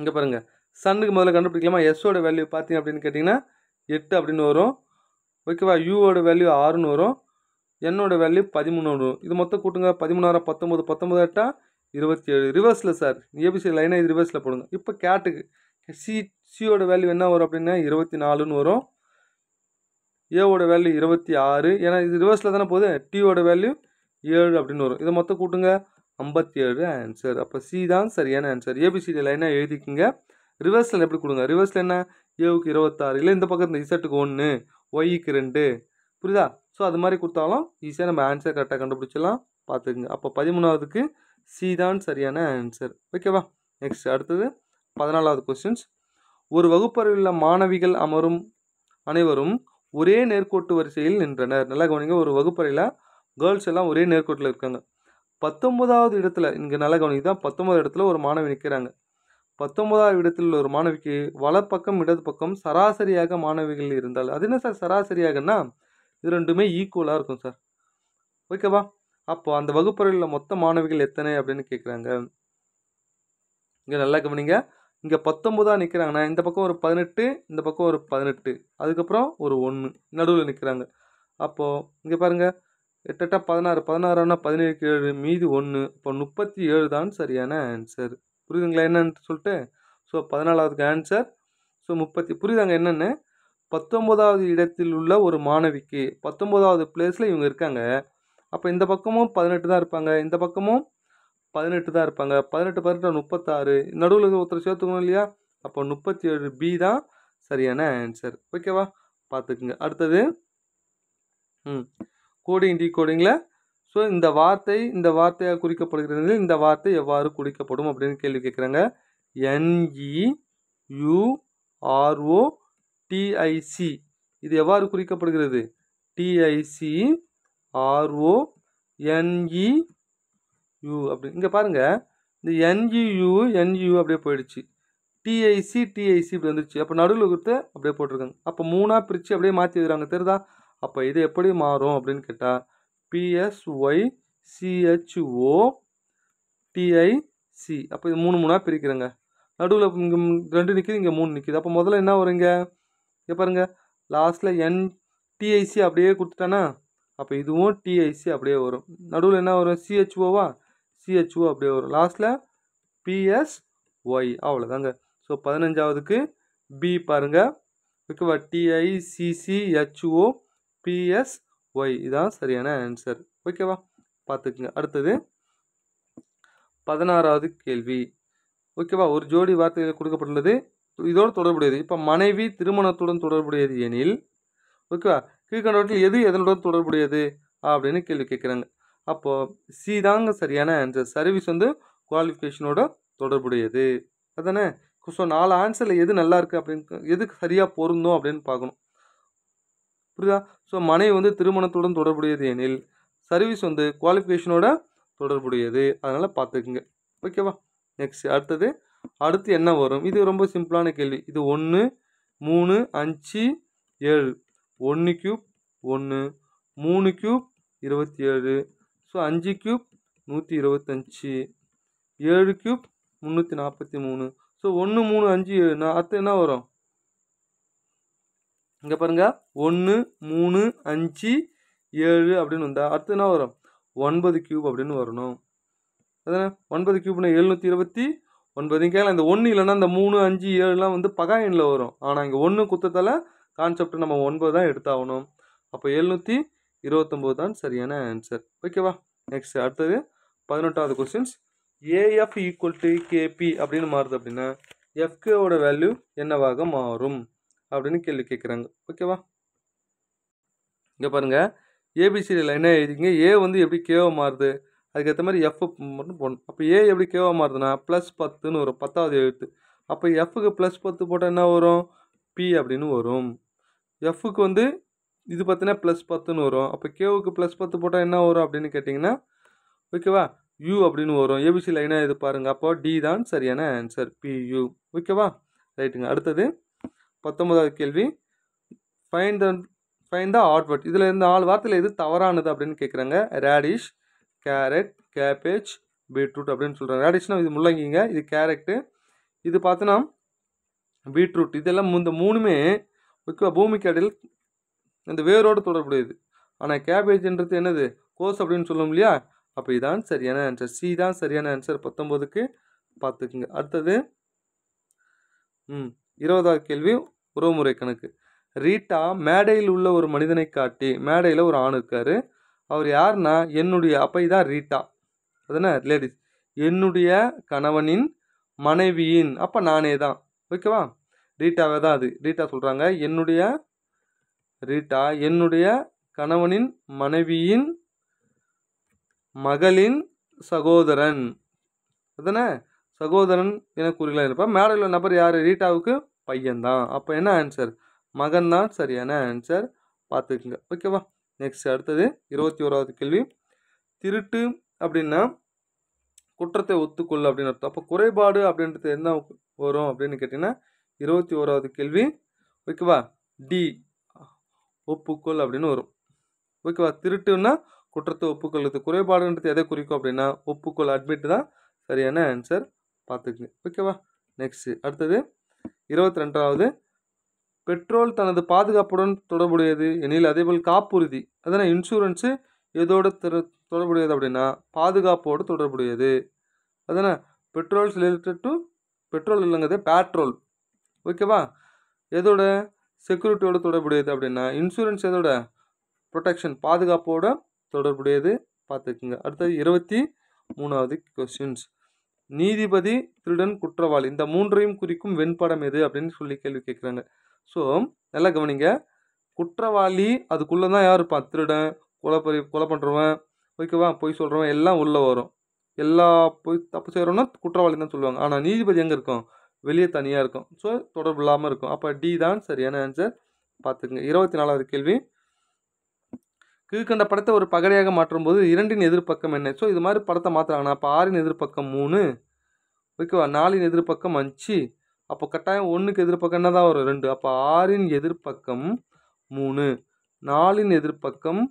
இங்கே பாருங்கள் சன்னுக்கு முதல்ல கண்டுபிடிக்கலாமா எஸ்ஸோட வேல்யூ பார்த்திங்க அப்படின்னு கேட்டிங்கன்னா எட்டு அப்படின்னு வரும் ஓகேவா யூவோட வேல்யூ ஆறுன்னு வரும் என்னோட வேல்யூ பதிமூணு வரும் இது மொத்தம் கூட்டுங்க பதிமூணாயிரம் பத்தொம்போது பத்தொம்பது எட்டா இருபத்தி ஏழு ரிவர்ஸில் சார் ஏபிசி லைனாக இது ரிவர்ஸில் போடுங்க இப்போ கேட்டுக்கு சி சியோட வேல்யூ என்ன வரும் அப்படின்னா இருபத்தி நாலுன்னு வரும் ஏவோட வேல்யூ இருபத்தி ஆறு ஏன்னா இது ரிவர்ஸில் தானே போகுது டியோட வேல்யூ ஏழு அப்படின்னு வரும் இதை மொத்தம் கூட்டுங்க ஐம்பத்தி ஏழு ஆன்சர் அப்போ சி தான் சரியான ஆன்சர் ஏபிசிடி லைனாக எழுதிக்கோங்க ரிவர்ஸில் எப்படி கொடுங்க ரிவர்ஸில் என்ன ஏவுக்கு இருபத்தாறு இல்லை இந்த பக்கம் இந்த இசட்டுக்கு ஒன்று ஒய்க்கு ரெண்டு புரியுதா ஸோ அது மாதிரி கொடுத்தாலும் ஈஸியாக நம்ம ஆன்சர் கரெக்டாக கண்டுபிடிச்சலாம் பார்த்துக்குங்க அப்போ பதிமூணாவதுக்கு சி தான் சரியான ஆன்சர் ஓகேவா நெக்ஸ்ட் அடுத்தது பதினாலாவது கொஸ்டின்ஸ் ஒரு வகுப்பறையில் உள்ள மாணவிகள் அமரும் அனைவரும் ஒரே நேர்கோட்டு வரிசையில் நின்றனர் நல்லா கவனிங்க ஒரு வகுப்பறையில் கேர்ள்ஸ் எல்லாம் ஒரே நேர்கோட்டில் இருக்காங்க பத்தொம்போதாவது இடத்துல இங்கே நல்லா கவனிக்கு தான் பத்தொன்பது இடத்துல ஒரு மாணவி நிற்கிறாங்க பத்தொன்பதாவது இடத்தில் ஒரு மாணவிக்கு வலப்பக்கம் இடது பக்கம் சராசரியாக மாணவிகள் இருந்தால் அது என்ன சார் சராசரியாகன்னா இது ரெண்டுமே ஈக்குவலாக இருக்கும் சார் ஓகேவா அப்போ அந்த வகுப்பறையில் மொத்த மாணவிகள் எத்தனை அப்படின்னு கேட்குறாங்க இங்கே நல்லா கவனிங்க இங்கே பத்தொம்போதாக நிற்கிறாங்கன்னா இந்த பக்கம் ஒரு பதினெட்டு இந்த பக்கம் ஒரு பதினெட்டு அதுக்கப்புறம் ஒரு ஒன்று நடுவில் நிற்கிறாங்க அப்போது இங்கே பாருங்கள் எட்டெட்டா பதினாறு பதினாறுனா பதினேழு ஏழு மீதி ஒன்று இப்போ முப்பத்தி ஏழு தான் சரியான ஆன்சர் புரியுதுங்களா என்னன்னு சொல்லிட்டு ஸோ பதினாலாவதுக்கு ஆன்சர் ஸோ முப்பத்தி புரியுதாங்க என்னென்னு பத்தொம்போதாவது இடத்தில் உள்ள ஒரு மாணவிக்கு பத்தொம்போதாவது பிளேஸில் இவங்க இருக்காங்க அப்போ இந்த பக்கமும் பதினெட்டு தான் இருப்பாங்க இந்த பக்கமும் பதினெட்டு தான் இருப்பாங்க பதினெட்டு பதினெட்டு முப்பத்தாறு நடுவில் ஒருத்தர் சேர்த்துக்கணும் இல்லையா அப்போ முப்பத்தி ஏழு பி தான் சரியான ஆன்சர் ஓகேவா பார்த்துக்குங்க அடுத்தது ம் கோடிங் டீ கோடிங்கில் ஸோ இந்த வார்த்தை இந்த வார்த்தையாக குறிக்கப்படுகிறது இந்த வார்த்தை எவ்வாறு குறிக்கப்படும் அப்படின்னு கேள்வி கேட்குறாங்க என்இ ஆர்ஓ e டிஐசி இது எவ்வாறு குறிக்கப்படுகிறது டிஐசி ஆர்ஓ என்இ யூ அப்படி இங்கே பாருங்கள் இந்த என்இயூ என்இயூ e e அப்படியே போயிடுச்சு டிஐசி டிஐசி இப்படி வந்துருச்சு அப்போ நடுவில் கொடுத்து அப்படியே போட்டிருக்காங்க அப்போ மூணாக பிரித்து அப்படியே மாற்றி எழுதுறாங்க தெரியுதா அப்போ இது எப்படி மாறும் அப்படின்னு கேட்டால் பிஎஸ்ஒய் சிஹெச்ஓ டிஐசி அப்போ இது மூணு மூணாக பிரிக்கிறேங்க நடுவில் இங்கே ரெண்டு நிற்கிது இங்கே மூணு நிற்கிது அப்போ முதல்ல என்ன வருங்க இங்கே பாருங்கள் லாஸ்ட்டில் என் டிஐசி அப்படியே கொடுத்துட்டானா அப்போ இதுவும் டிஐசி அப்படியே வரும் நடுவில் என்ன வரும் சிஹெச்ஓவா சிஹெச்ஓ அப்படியே வரும் லாஸ்ட்டில் பிஎஸ்ஒய் அவ்வளோதாங்க ஸோ பதினஞ்சாவதுக்கு பி பாருங்க ஓகேவா டிஐசிசிஹெச்ஓ பிஎஸ் ஒய் இதான் சரியான ஆன்சர் ஓகேவா பார்த்துக்குங்க அடுத்தது பதினாறாவது கேள்வி ஓகேவா ஒரு ஜோடி வார்த்தைகள் கொடுக்கப்பட்டுள்ளது இதோடு தொடர்புடையது இப்போ மனைவி திருமணத்துடன் தொடர்புடையது எனில் ஓகேவா கீழ்கண்டவற்றில் எது எதனுடன் தொடர்புடையது அப்படின்னு கேள்வி கேட்குறாங்க அப்போது சி தாங்க சரியான ஆன்சர் சர்வீஸ் வந்து குவாலிஃபிகேஷனோட தொடர்புடையது அதானே ஸோ நாலு ஆன்சரில் எது நல்லா இருக்குது அப்படின்னு எது சரியாக பொருந்தும் அப்படின்னு பார்க்கணும் புரியுதா ஸோ மனைவி வந்து திருமணத்துடன் தொடர்புடையது எனில் சர்வீஸ் வந்து குவாலிஃபிகேஷனோட தொடர்புடையது அதனால் பார்த்துக்குங்க ஓகேவா நெக்ஸ்ட் அடுத்தது அடுத்து என்ன வரும் இது ரொம்ப சிம்பிளான கேள்வி இது ஒன்று மூணு அஞ்சு ஏழு ஒன்று க்யூப் ஒன்று மூணு க்யூப் இருபத்தி ஏழு ஸோ அஞ்சு க்யூப் நூற்றி இருபத்தஞ்சி ஏழு க்யூப் முந்நூற்றி நாற்பத்தி மூணு ஸோ ஒன்று மூணு அஞ்சு ஏழுனா நான் அடுத்து என்ன வரும் இங்கே பாருங்கள் ஒன்று மூணு அஞ்சு ஏழு அப்படின்னு வந்தால் அடுத்து என்ன வரும் ஒன்பது கியூப் அப்படின்னு வரணும் அதானே ஒன்பது கியூப்னா எழுநூற்றி இருபத்தி ஒன்பது கேட்கலாம் இந்த ஒன்று இல்லைன்னா இந்த மூணு அஞ்சு ஏழுலாம் வந்து பகா எண்ணில் வரும் ஆனால் இங்கே ஒன்று குத்தத்தால் கான்செப்ட் நம்ம ஒன்பது தான் எடுத்தாகணும் அப்போ எழுநூற்றி இருபத்தொம்போது தான் சரியான ஆன்சர் ஓகேவா நெக்ஸ்ட் அடுத்தது பதினெட்டாவது questions AF equal to KP அப்படின்னு மாறுது அப்படின்னா எஃப்கேவோட வேல்யூ என்னவாக மாறும் அப்படின்னு கேள்வி கேட்குறாங்க ஓகேவா இங்கே பாருங்கள் ஏபிசிடியில் என்ன எழுதிங்க ஏ வந்து எப்படி கேவாக மாறுது அதுக்கேற்ற மாதிரி எஃப் மட்டும் போடணும் அப்போ ஏ எப்படி கேவாக மாறுதுன்னா ப்ளஸ் பத்துன்னு வரும் பத்தாவது எழுத்து அப்போ எஃப்க்கு ப்ளஸ் பத்து போட்டால் என்ன வரும் பி அப்படின்னு வரும் எஃப்க்கு வந்து இது பார்த்தீங்கன்னா ப்ளஸ் பத்துன்னு வரும் அப்போ கேவுக்கு ப்ளஸ் பத்து போட்டால் என்ன வரும் அப்படின்னு கேட்டிங்கன்னா ஓகேவா யூ அப்படின்னு வரும் ஏபிசி லைனாக இது பாருங்கள் அப்போ டி தான் சரியான ஆன்சர் பியூ ஓகேவா ரைட்டுங்க அடுத்தது பத்தொன்பதாவது கேள்வி ஃபைன் தன் ஃபைன் த ஆட்வர்ட் இதில் இந்த நாலு வார்த்தையில் எது தவறானது அப்படின்னு கேட்குறாங்க ரேடிஷ் கேரட் கேபேஜ் பீட்ரூட் அப்படின்னு சொல்கிறாங்க ரேடிஷ்னா இது முள்ளங்கிங்க இது கேரட்டு இது பார்த்தோன்னா பீட்ரூட் இதெல்லாம் இந்த மூணுமே முக்கியமாக பூமிக்கு அடையில் இந்த வேரோடு தொடர்புடையது ஆனால் கேபேஜ்ன்றது என்னது கோஸ் அப்படின்னு சொல்லுவோம் இல்லையா அப்போ இதான் சரியான ஆன்சர் சி தான் சரியான ஆன்சர் பத்தொம்போதுக்கு பார்த்துக்குங்க அடுத்தது ம் இருபதாவது கேள்வி உறவுமுறை கணக்கு ரீட்டா மேடையில் உள்ள ஒரு மனிதனை காட்டி மேடையில் ஒரு ஆண் இருக்கார் அவர் யாருன்னா என்னுடைய அப்பை தான் ரீட்டா அதுனா லேடிஸ் என்னுடைய கணவனின் மனைவியின் அப்போ நானே தான் ஓகேவா ரீட்டாவே தான் அது ரீட்டா சொல்கிறாங்க என்னுடைய ரீட்டா என்னுடைய கணவனின் மனைவியின் மகளின் சகோதரன் அதுதானே சகோதரன் என கூறுகிறார் இருப்பார் மேடையில் உள்ள நபர் யார் ரீட்டாவுக்கு பையன்தான் அப்போ என்ன ஆன்சர் மகன் தான் சரியான ஆன்சர் பார்த்துக்குங்க ஓகேவா நெக்ஸ்ட் அடுத்தது இருபத்தி ஓராவது கேள்வி திருட்டு அப்படின்னா குற்றத்தை ஒத்துக்கொள் அப்படின்னு அர்த்தம் அப்போ குறைபாடு அப்படின்றது என்ன வரும் அப்படின்னு கேட்டிங்கன்னா இருபத்தி ஓராவது கேள்வி ஓகேவா டி ஒப்புக்கொள் அப்படின்னு வரும் ஓகேவா திருட்டுன்னா குற்றத்தை ஒப்புக்கொள்ளுது குறைபாடுன்றது எதை குறிக்கும் அப்படின்னா ஒப்புக்கொள் அட்மிட் தான் சரியான ஆன்சர் பார்த்துக்குங்க ஓகேவா நெக்ஸ்ட்டு அடுத்தது இருபத்தி ரெண்டாவது பெட்ரோல் தனது பாதுகாப்புடன் தொடர்புடையது எனில் அதேபோல் காப்புறுதி அதனால் இன்சூரன்ஸு எதோடு தொடர்புடையது அப்படின்னா பாதுகாப்போடு தொடர்புடையது அதனால் பெட்ரோல் ரிலேட்டட் டு பெட்ரோல் இல்லைங்கிறது பேட்ரோல் ஓகேவா எதோட செக்யூரிட்டியோட தொடர்புடையது அப்படின்னா இன்சூரன்ஸ் எதோட ப்ரொடெக்ஷன் பாதுகாப்போட தொடர்புடையது பார்த்துக்குங்க அடுத்தது இருபத்தி மூணாவது கொஸ்டின்ஸ் நீதிபதி திருடன் குற்றவாளி இந்த மூன்றையும் குறிக்கும் வெண்படம் எது அப்படின்னு சொல்லி கேள்வி கேட்குறாங்க ஸோ நல்லா கவனிங்க குற்றவாளி அதுக்குள்ளே தான் யார் இருப்பான் திருடன் கொலை பறி கொலை பண்ணுறவன் ஓகேவா பொய் சொல்கிறவன் எல்லாம் உள்ளே வரும் எல்லா பொய் தப்பு செய்கிறோன்னா குற்றவாளி தான் சொல்லுவாங்க ஆனால் நீதிபதி எங்கே இருக்கும் வெளியே தனியாக இருக்கும் ஸோ தொடர்பு இல்லாமல் இருக்கும் அப்போ டி தான் சரியான ஆன்சர் பார்த்துக்குங்க இருபத்தி நாலாவது கேள்வி கீழ்கண்ட படத்தை ஒரு பகடையாக மாற்றும்போது இரண்டின் எதிர்ப்பக்கம் என்ன ஸோ இது மாதிரி படத்தை மாற்றுறாங்கண்ணா அப்போ ஆறின் எதிர்ப்பக்கம் மூணு ஓகேவா நாலின் எதிர்ப்பக்கம் அஞ்சு அப்போ கட்டாயம் ஒன்றுக்கு எதிர்ப்பக்கம் என்ன தான் வரும் ரெண்டு அப்போ ஆறின் எதிர்ப்பக்கம் மூணு நாலின் எதிர்ப்பக்கம்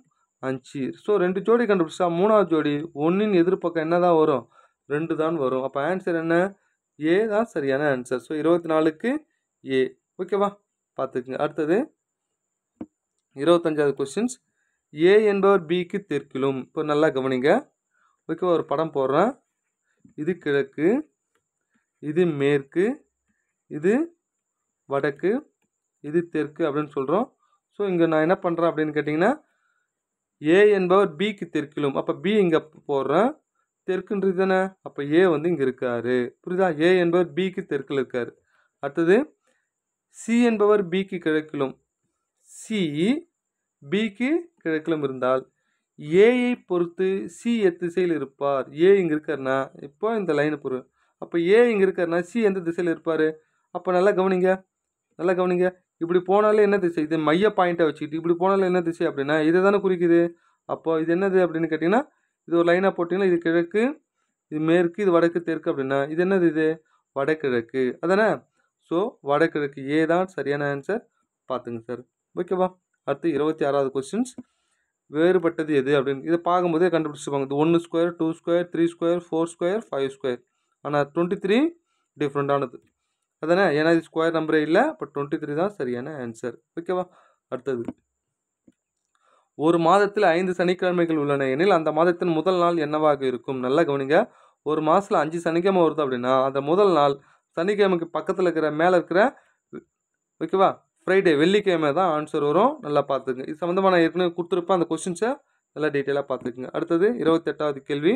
அஞ்சு ஸோ ரெண்டு ஜோடி கண்டுபிடிச்சா மூணாவது ஜோடி ஒன்றின் எதிர்ப்பக்கம் என்ன தான் வரும் ரெண்டு தான் வரும் அப்போ ஆன்சர் என்ன ஏ தான் சரியான ஆன்சர் ஸோ இருபத்தி நாலுக்கு ஏ ஓகேவா பார்த்துக்குங்க அடுத்தது இருபத்தஞ்சாவது கொஸ்டின்ஸ் ஏ என்பவர் பிக்கு தெற்கிலும் இப்போ நல்லா கவனிங்க ஓகே ஒரு படம் போடுறேன் இது கிழக்கு இது மேற்கு இது வடக்கு இது தெற்கு அப்படின்னு சொல்கிறோம் ஸோ இங்கே நான் என்ன பண்ணுறேன் அப்படின்னு கேட்டிங்கன்னா ஏ என்பவர் பிக்கு தெற்கிலும் அப்போ பி இங்கே போடுறேன் தெற்குன்றது தானே அப்போ ஏ வந்து இங்கே இருக்கார் புரியுதா ஏ என்பவர் பிக்கு தெற்கில் இருக்கார் அடுத்தது சி என்பவர் பிக்கு கிழக்கிலும் சி பிக்கு கிழக்கிலும் இருந்தால் ஏயை பொறுத்து சி எத்திசையில் இருப்பார் ஏ இங்கே இருக்காருன்னா இப்போ இந்த லைனை பொறு அப்போ ஏ இங்கே இருக்காருன்னா சி எந்த திசையில் இருப்பார் அப்போ நல்லா கவனிங்க நல்லா கவனிங்க இப்படி போனாலே என்ன திசை இது மைய பாயிண்ட்டை வச்சுக்கிட்டு இப்படி போனாலே என்ன திசை அப்படின்னா இதை தானே குறிக்குது அப்போ இது என்னது அப்படின்னு கேட்டிங்கன்னா இது ஒரு லைனாக போட்டிங்கன்னா இது கிழக்கு இது மேற்கு இது வடக்கு தெற்கு அப்படின்னா இது என்னது இது வடகிழக்கு அதானே ஸோ வடகிழக்கு ஏ தான் சரியான ஆன்சர் பார்த்துங்க சார் ஓகேவா அடுத்து இருபத்தி ஆறாவது கொஸ்டின்ஸ் வேறுபட்டது எது அப்படின்னு இதை பார்க்கும்போதே கண்டுபிடிச்சிருப்பாங்க இது ஒன்று square two square three square four square five square ஆனால் டுவெண்ட்டி த்ரீ டிஃப்ரெண்ட்டானது அதானே ஏன்னா இது ஸ்கொயர் நம்பரே இல்லை பட் டுவெண்ட்டி த்ரீ தான் சரியான ஆன்சர் ஓகேவா அடுத்தது ஒரு மாதத்தில் ஐந்து சனிக்கிழமைகள் உள்ளன எனில் அந்த மாதத்தின் முதல் நாள் என்னவாக இருக்கும் நல்லா கவனிங்க ஒரு மாதத்தில் அஞ்சு சனிக்கிழமை வருது அப்படின்னா அந்த முதல் நாள் சனிக்கிழமைக்கு பக்கத்தில் இருக்கிற மேலே இருக்கிற ஓகேவா ஃப்ரைடே வெள்ளிக்கிழமை தான் ஆன்சர் வரும் நல்லா பார்த்துக்குங்க இது சம்மந்தமாக நான் ஏற்கனவே கொடுத்துருப்பேன் அந்த கொஸ்டின்ஸை நல்லா டீட்டெயிலாக பார்த்துக்குங்க அடுத்தது இருபத்தெட்டாவது கேள்வி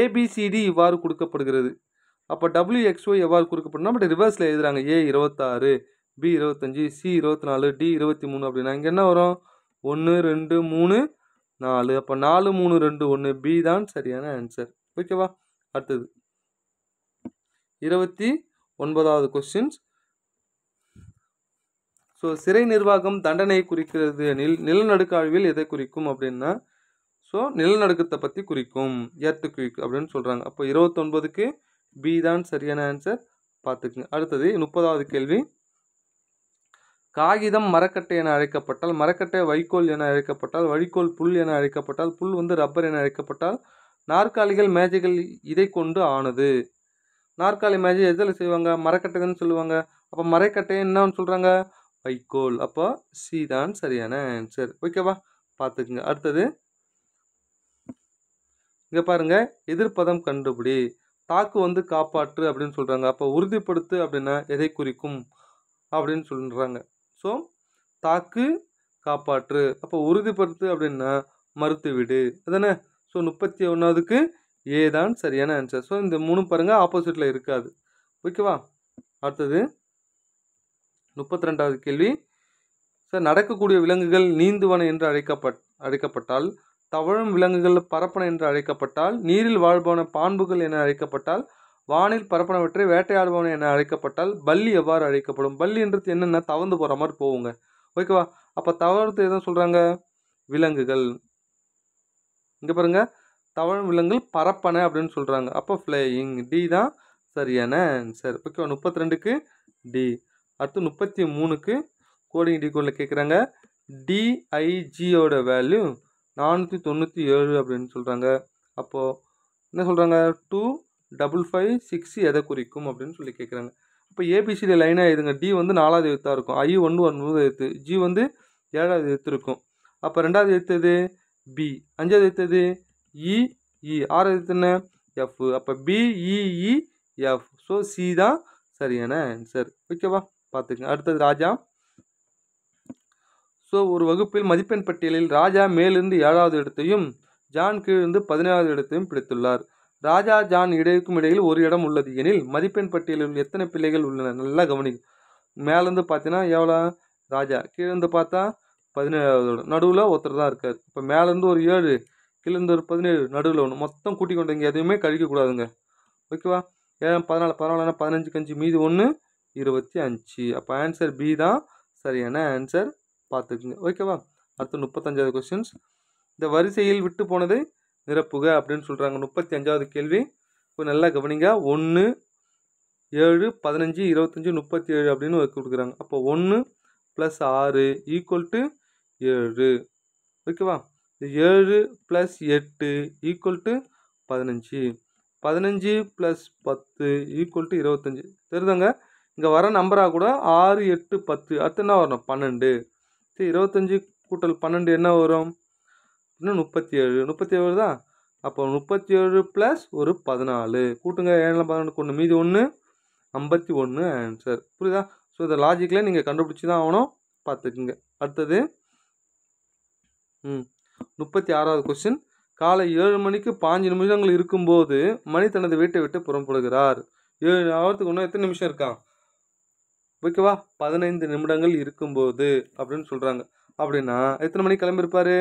ஏபிசிடி இவ்வாறு கொடுக்கப்படுகிறது அப்போ டபிள்யூ ஒய் எவ்வாறு கொடுக்கப்படணும் பட் ரிவர்ஸில் எழுதுறாங்க ஏ இருபத்தாறு பி இருபத்தஞ்சி சி இருபத்தி நாலு டி இருபத்தி மூணு அப்படின்னா இங்கே என்ன வரும் ஒன்று ரெண்டு மூணு நாலு அப்போ நாலு மூணு ரெண்டு ஒன்று பி தான் சரியான ஆன்சர் ஓகேவா அடுத்தது இருபத்தி ஒன்பதாவது கொஸ்டின்ஸ் ஸோ சிறை நிர்வாகம் தண்டனையை குறிக்கிறது நில் நிலநடுக்க ஆய்வில் எதை குறிக்கும் அப்படின்னா ஸோ நிலநடுக்கத்தை பற்றி குறிக்கும் எர்த்து குயிக் அப்படின்னு சொல்கிறாங்க அப்போ இருபத்தொன்பதுக்கு பி தான் சரியான ஆன்சர் பார்த்துக்குங்க அடுத்தது முப்பதாவது கேள்வி காகிதம் மரக்கட்டை என அழைக்கப்பட்டால் மரக்கட்டை வைக்கோல் என அழைக்கப்பட்டால் வழிக்கோல் புல் என அழைக்கப்பட்டால் புல் வந்து ரப்பர் என அழைக்கப்பட்டால் நாற்காலிகள் மேஜைகள் இதை கொண்டு ஆனது நாற்காலி மேஜை எதில் செய்வாங்க மரக்கட்டைன்னு சொல்லுவாங்க அப்போ மரக்கட்டை என்னன்னு சொல்கிறாங்க வைக்கோல் அப்போ சி தான் சரியான ஆன்சர் ஓகேவா பார்த்துக்குங்க அடுத்தது இங்கே பாருங்கள் எதிர்ப்பதம் கண்டுபிடி தாக்கு வந்து காப்பாற்று அப்படின்னு சொல்கிறாங்க அப்போ உறுதிப்படுத்து அப்படின்னா எதை குறிக்கும் அப்படின்னு சொல்கிறாங்க ஸோ தாக்கு காப்பாற்று அப்போ உறுதிப்படுத்து அப்படின்னா மறுத்துவிடு அதானே ஸோ முப்பத்தி ஒன்றாவதுக்கு ஏதான் சரியான ஆன்சர் ஸோ இந்த மூணு பாருங்கள் ஆப்போசிட்டில் இருக்காது ஓகேவா அடுத்தது முப்பத்தி ரெண்டாவது கேள்வி சார் நடக்கக்கூடிய விலங்குகள் நீந்துவன என்று அழைக்கப்பட் அழைக்கப்பட்டால் தவழும் விலங்குகள் பரப்பன என்று அழைக்கப்பட்டால் நீரில் வாழ்பவன பாண்புகள் என அழைக்கப்பட்டால் வானில் பரப்பனவற்றை வேட்டையாடுபவன என அழைக்கப்பட்டால் பள்ளி எவ்வாறு அழைக்கப்படும் பள்ளின்றது என்னென்ன தவந்து போகிற மாதிரி போவோங்க ஓகேவா அப்போ தவறுத்து எதுவும் சொல்கிறாங்க விலங்குகள் இங்கே பாருங்கள் தவழும் விலங்குகள் பரப்பன அப்படின்னு சொல்கிறாங்க அப்போ ஃப்ளையிங் டி தான் சரியான சரி ஓகேவா முப்பத்தி ரெண்டுக்கு டி அடுத்து முப்பத்தி மூணுக்கு கோடிங் டிகோடில் கேட்குறாங்க டிஐஜியோட வேல்யூ நானூற்றி தொண்ணூற்றி ஏழு அப்படின்னு சொல்கிறாங்க அப்போது என்ன சொல்கிறாங்க டூ டபுள் ஃபைவ் சிக்ஸ் எதை குறிக்கும் அப்படின்னு சொல்லி கேட்குறாங்க இப்போ ஏபிசியில் லைனாக எழுதுங்க டி வந்து நாலாவது எழுத்தாக இருக்கும் ஐ ஒன்று ஒன்பது எழுத்து ஜி வந்து ஏழாவது எழுத்து இருக்கும் அப்போ ரெண்டாவது எழுத்தது பி அஞ்சாவது எழுத்தது இஇ e. e. ஆறாவது எழுத்து என்ன எஃப் அப்போ பிஇஇஎஃப் ஸோ சி தான் சரியான ஆன்சர் ஓகேவா பார்த்துக்குங்க அடுத்தது ராஜா ஸோ ஒரு வகுப்பில் மதிப்பெண் பட்டியலில் ராஜா மேலிருந்து ஏழாவது இடத்தையும் ஜான் கீழிருந்து பதினேழாவது இடத்தையும் பிடித்துள்ளார் ராஜா ஜான் இடைக்கும் இடையில் ஒரு இடம் உள்ளது எனில் மதிப்பெண் பட்டியலில் எத்தனை பிள்ளைகள் உள்ளன நல்லா கவனிக்கும் மேலேருந்து பார்த்தீங்கன்னா எவ்வளோ ராஜா கீழேருந்து பார்த்தா பதினேழாவது நடுவில் ஒருத்தர் தான் இருக்கார் இப்போ மேலேருந்து ஒரு ஏழு கீழேருந்து ஒரு பதினேழு நடுவில் ஒன்று மொத்தம் கூட்டி கொண்டு இங்கே எதுவுமே கழிக்கக்கூடாதுங்க ஓகேவா ஏழு பதினாலு பதினாலுன்னா பதினஞ்சு கஞ்சி மீது ஒன்று இருபத்தி அஞ்சு அப்போ ஆன்சர் பி தான் சரியான ஆன்சர் பார்த்துக்குங்க ஓகேவா அடுத்து முப்பத்தஞ்சாவது கொஸ்டின்ஸ் இந்த வரிசையில் விட்டு போனதை நிரப்புக அப்படின்னு சொல்கிறாங்க முப்பத்தி அஞ்சாவது கேள்வி இப்போ நல்லா கவனிங்க ஒன்று ஏழு பதினஞ்சு இருபத்தஞ்சி முப்பத்தி ஏழு அப்படின்னு கொடுக்குறாங்க அப்போ ஒன்று ப்ளஸ் ஆறு ஈக்குவல் டு ஏழு ஓகேவா ஏழு ப்ளஸ் எட்டு ஈக்குவல் டு பதினஞ்சு பதினஞ்சு ப்ளஸ் பத்து ஈக்குவல் டு இருபத்தஞ்சி தெரியுதாங்க இங்கே வர நம்பராக கூட ஆறு எட்டு பத்து அடுத்து என்ன வரணும் பன்னெண்டு சரி இருபத்தஞ்சி கூட்டல் பன்னெண்டு என்ன வரும் இன்னும் முப்பத்தி ஏழு முப்பத்தி ஏழு தான் அப்போ முப்பத்தி ஏழு ப்ளஸ் ஒரு பதினாலு கூட்டுங்க ஏழு பதினொன்று ஒன்று மீதி ஒன்று ஐம்பத்தி ஒன்று ஆன்சர் புரியுதா ஸோ இந்த லாஜிக்கில் நீங்கள் கண்டுபிடிச்சி தான் ஆகணும் பார்த்துக்குங்க அடுத்தது ம் முப்பத்தி ஆறாவது கொஸ்டின் காலை ஏழு மணிக்கு பாஞ்சு நிமிஷங்கள் இருக்கும்போது மணி தனது வீட்டை விட்டு புறப்படுகிறார் ஏழு ஆவறதுக்கு இன்னும் எத்தனை நிமிஷம் இருக்கான் ஓகேவா பதினைந்து நிமிடங்கள் இருக்கும்போது அப்படின்னு சொல்கிறாங்க அப்படின்னா எத்தனை மணிக்கு கிளம்பியிருப்பார்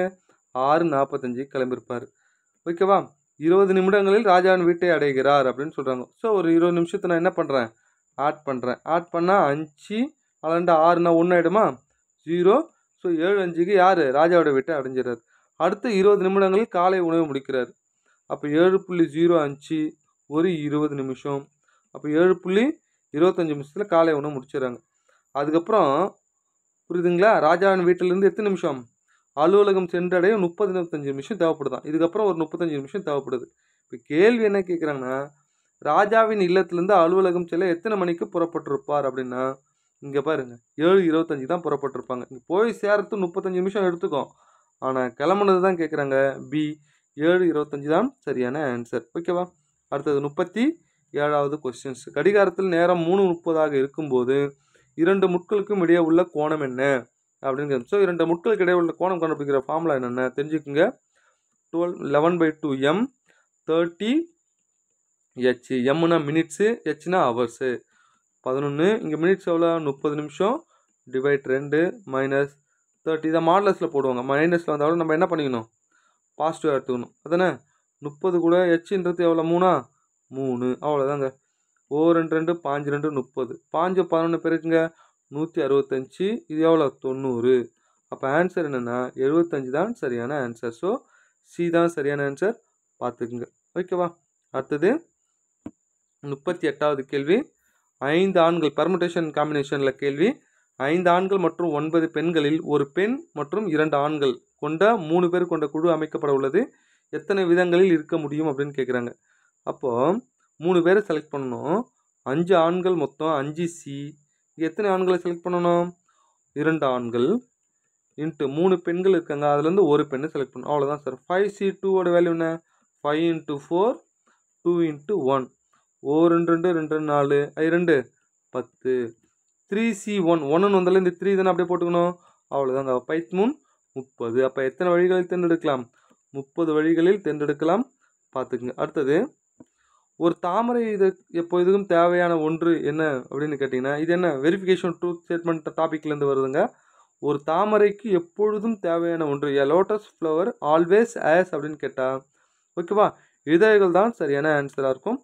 ஆறு நாற்பத்தஞ்சு கிளம்பியிருப்பார் ஓகேவா இருபது நிமிடங்களில் ராஜாவின் வீட்டை அடைகிறார் அப்படின்னு சொல்கிறாங்க ஸோ ஒரு இருபது நிமிஷத்தை நான் என்ன பண்ணுறேன் ஆட் பண்ணுறேன் ஆட் பண்ணால் அஞ்சு அலண்டா ஆறுனா ஒன்று ஆகிடுமா ஜீரோ ஸோ ஏழு அஞ்சுக்கு யார் ராஜாவோட வீட்டை அடைஞ்சிடறார் அடுத்த இருபது நிமிடங்களில் காலை உணவு முடிக்கிறார் அப்போ ஏழு புள்ளி ஜீரோ அஞ்சு ஒரு இருபது நிமிஷம் அப்போ ஏழு புள்ளி இருபத்தஞ்சி நிமிஷத்தில் காலை உணவு முடிச்சிடுறாங்க அதுக்கப்புறம் புரியுதுங்களா ராஜாவின் வீட்டிலேருந்து எத்தனை நிமிஷம் அலுவலகம் சென்றடைய முப்பது முப்பத்தஞ்சு நிமிஷம் தேவைப்படுதான் இதுக்கப்புறம் ஒரு முப்பத்தஞ்சு நிமிஷம் தேவைப்படுது இப்போ கேள்வி என்ன கேட்குறாங்கன்னா ராஜாவின் இல்லத்துலேருந்து அலுவலகம் செல்ல எத்தனை மணிக்கு புறப்பட்டிருப்பார் அப்படின்னா இங்கே பாருங்கள் ஏழு இருபத்தஞ்சி தான் புறப்பட்டிருப்பாங்க இங்கே போய் சேரத்து முப்பத்தஞ்சு நிமிஷம் எடுத்துக்கோம் ஆனால் கிளம்புனது தான் கேட்குறாங்க பி ஏழு இருபத்தஞ்சி தான் சரியான ஆன்சர் ஓகேவா அடுத்தது முப்பத்தி ஏழாவது கொஸ்டின்ஸ் கடிகாரத்தில் நேரம் மூணு முப்பதாக இருக்கும்போது இரண்டு முட்களுக்கும் இடையே உள்ள கோணம் என்ன அப்படின்னு ஸோ இரண்டு முட்களுக்கு இடையே உள்ள கோணம் கண்டுபிடிக்கிற ஃபார்முலா என்னென்ன தெரிஞ்சுக்கோங்க twelve eleven by two M thirty H எம்னா மினிட்ஸு ஹெச்னா ஹவர்ஸு பதினொன்று இங்கே மினிட்ஸ் எவ்வளோ முப்பது நிமிஷம் டிவைட் ரெண்டு மைனஸ் தேர்ட்டி இதை மாடலஸில் போடுவாங்க மைனஸில் வந்தாலும் நம்ம என்ன பண்ணிக்கணும் பாசிட்டிவ் எடுத்துக்கணும் அதானே முப்பது கூட ஹெச்ன்றது எவ்வளோ மூணா மூணு அவ்வளோதாங்க ஓ ரெண்டு ரெண்டு பாஞ்சு ரெண்டு முப்பது பாஞ்சு பதினொன்று பேருக்குங்க நூற்றி அறுபத்தஞ்சி இது எவ்வளோ தொண்ணூறு அப்போ ஆன்சர் என்னென்னா எழுபத்தஞ்சு தான் சரியான ஆன்சர் ஸோ சி தான் சரியான ஆன்சர் பார்த்துக்குங்க ஓகேவா அடுத்தது முப்பத்தி எட்டாவது கேள்வி ஐந்து ஆண்கள் பெர்முடேஷன் காம்பினேஷனில் கேள்வி ஐந்து ஆண்கள் மற்றும் ஒன்பது பெண்களில் ஒரு பெண் மற்றும் இரண்டு ஆண்கள் கொண்ட மூணு பேர் கொண்ட குழு அமைக்கப்பட உள்ளது எத்தனை விதங்களில் இருக்க முடியும் அப்படின்னு கேட்குறாங்க அப்போது மூணு பேரை செலக்ட் பண்ணணும் அஞ்சு ஆண்கள் மொத்தம் அஞ்சு சி எத்தனை ஆண்களை செலக்ட் பண்ணணும் இரண்டு ஆண்கள் இன்ட்டு மூணு பெண்கள் இருக்காங்க அதுலேருந்து ஒரு பெண்ணை செலக்ட் பண்ணணும் அவ்வளோதான் சார் ஃபைவ் சி டூவோட வேல்யூ என்ன five into four two into one ஓ ரெண்டு ரெண்டு ரெண்டு நாலு ஐ ரெண்டு பத்து த்ரீ சி ஒன் ஒன்றுன்னு வந்தாலே இந்த த்ரீ தானே அப்படியே போட்டுக்கணும் அவ்வளோதாங்க பைத்மூன் முப்பது அப்போ எத்தனை வழிகளில் தேர்ந்தெடுக்கலாம் முப்பது வழிகளில் தேர்ந்தெடுக்கலாம் பார்த்துக்குங்க அடுத்தது ஒரு தாமரை இது எப்போ இதுக்கும் தேவையான ஒன்று என்ன அப்படின்னு கேட்டிங்கன்னா இது என்ன வெரிஃபிகேஷன் ட்ரூத் ஸ்டேட்மெண்ட் டாப்பிக்லேருந்து வருதுங்க ஒரு தாமரைக்கு எப்பொழுதும் தேவையான ஒன்று A lotus flower always has அப்படின்னு கேட்டால் ஓகேவா இதழ்கள் தான் சரியான ஆன்சராக இருக்கும்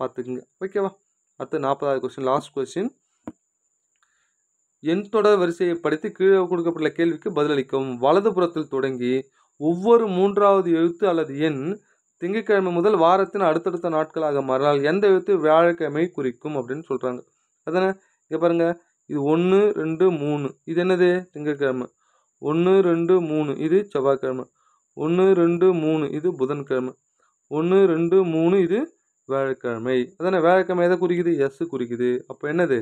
பார்த்துக்குங்க ஓகேவா அடுத்து நாற்பதாவது கொஸ்டின் லாஸ்ட் கொஸ்டின் எண் தொடர் வரிசையை படித்து கீழே கொடுக்கப்பட்ட கேள்விக்கு பதிலளிக்கும் வலதுபுறத்தில் தொடங்கி ஒவ்வொரு மூன்றாவது எழுத்து அல்லது எண் திங்கட்கிழமை முதல் வாரத்தின் அடுத்தடுத்த நாட்களாக மாறினால் எந்த விதத்து வியாழக்கிழமை குறிக்கும் அப்படின்னு சொல்கிறாங்க அதானே இங்கே பாருங்கள் இது ஒன்று ரெண்டு மூணு இது என்னது திங்கட்கிழமை ஒன்று ரெண்டு மூணு இது செவ்வாய்க்கிழமை ஒன்று ரெண்டு மூணு இது புதன்கிழமை ஒன்று ரெண்டு மூணு இது வியாழக்கிழமை அதானே வியாழக்கிழமை எதை குறிக்குது எஸ் குறிக்குது அப்போ என்னது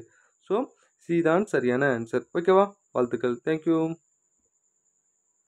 ஸோ சி தான் சரியான ஆன்சர் ஓகேவா வாழ்த்துக்கள் தேங்க்யூ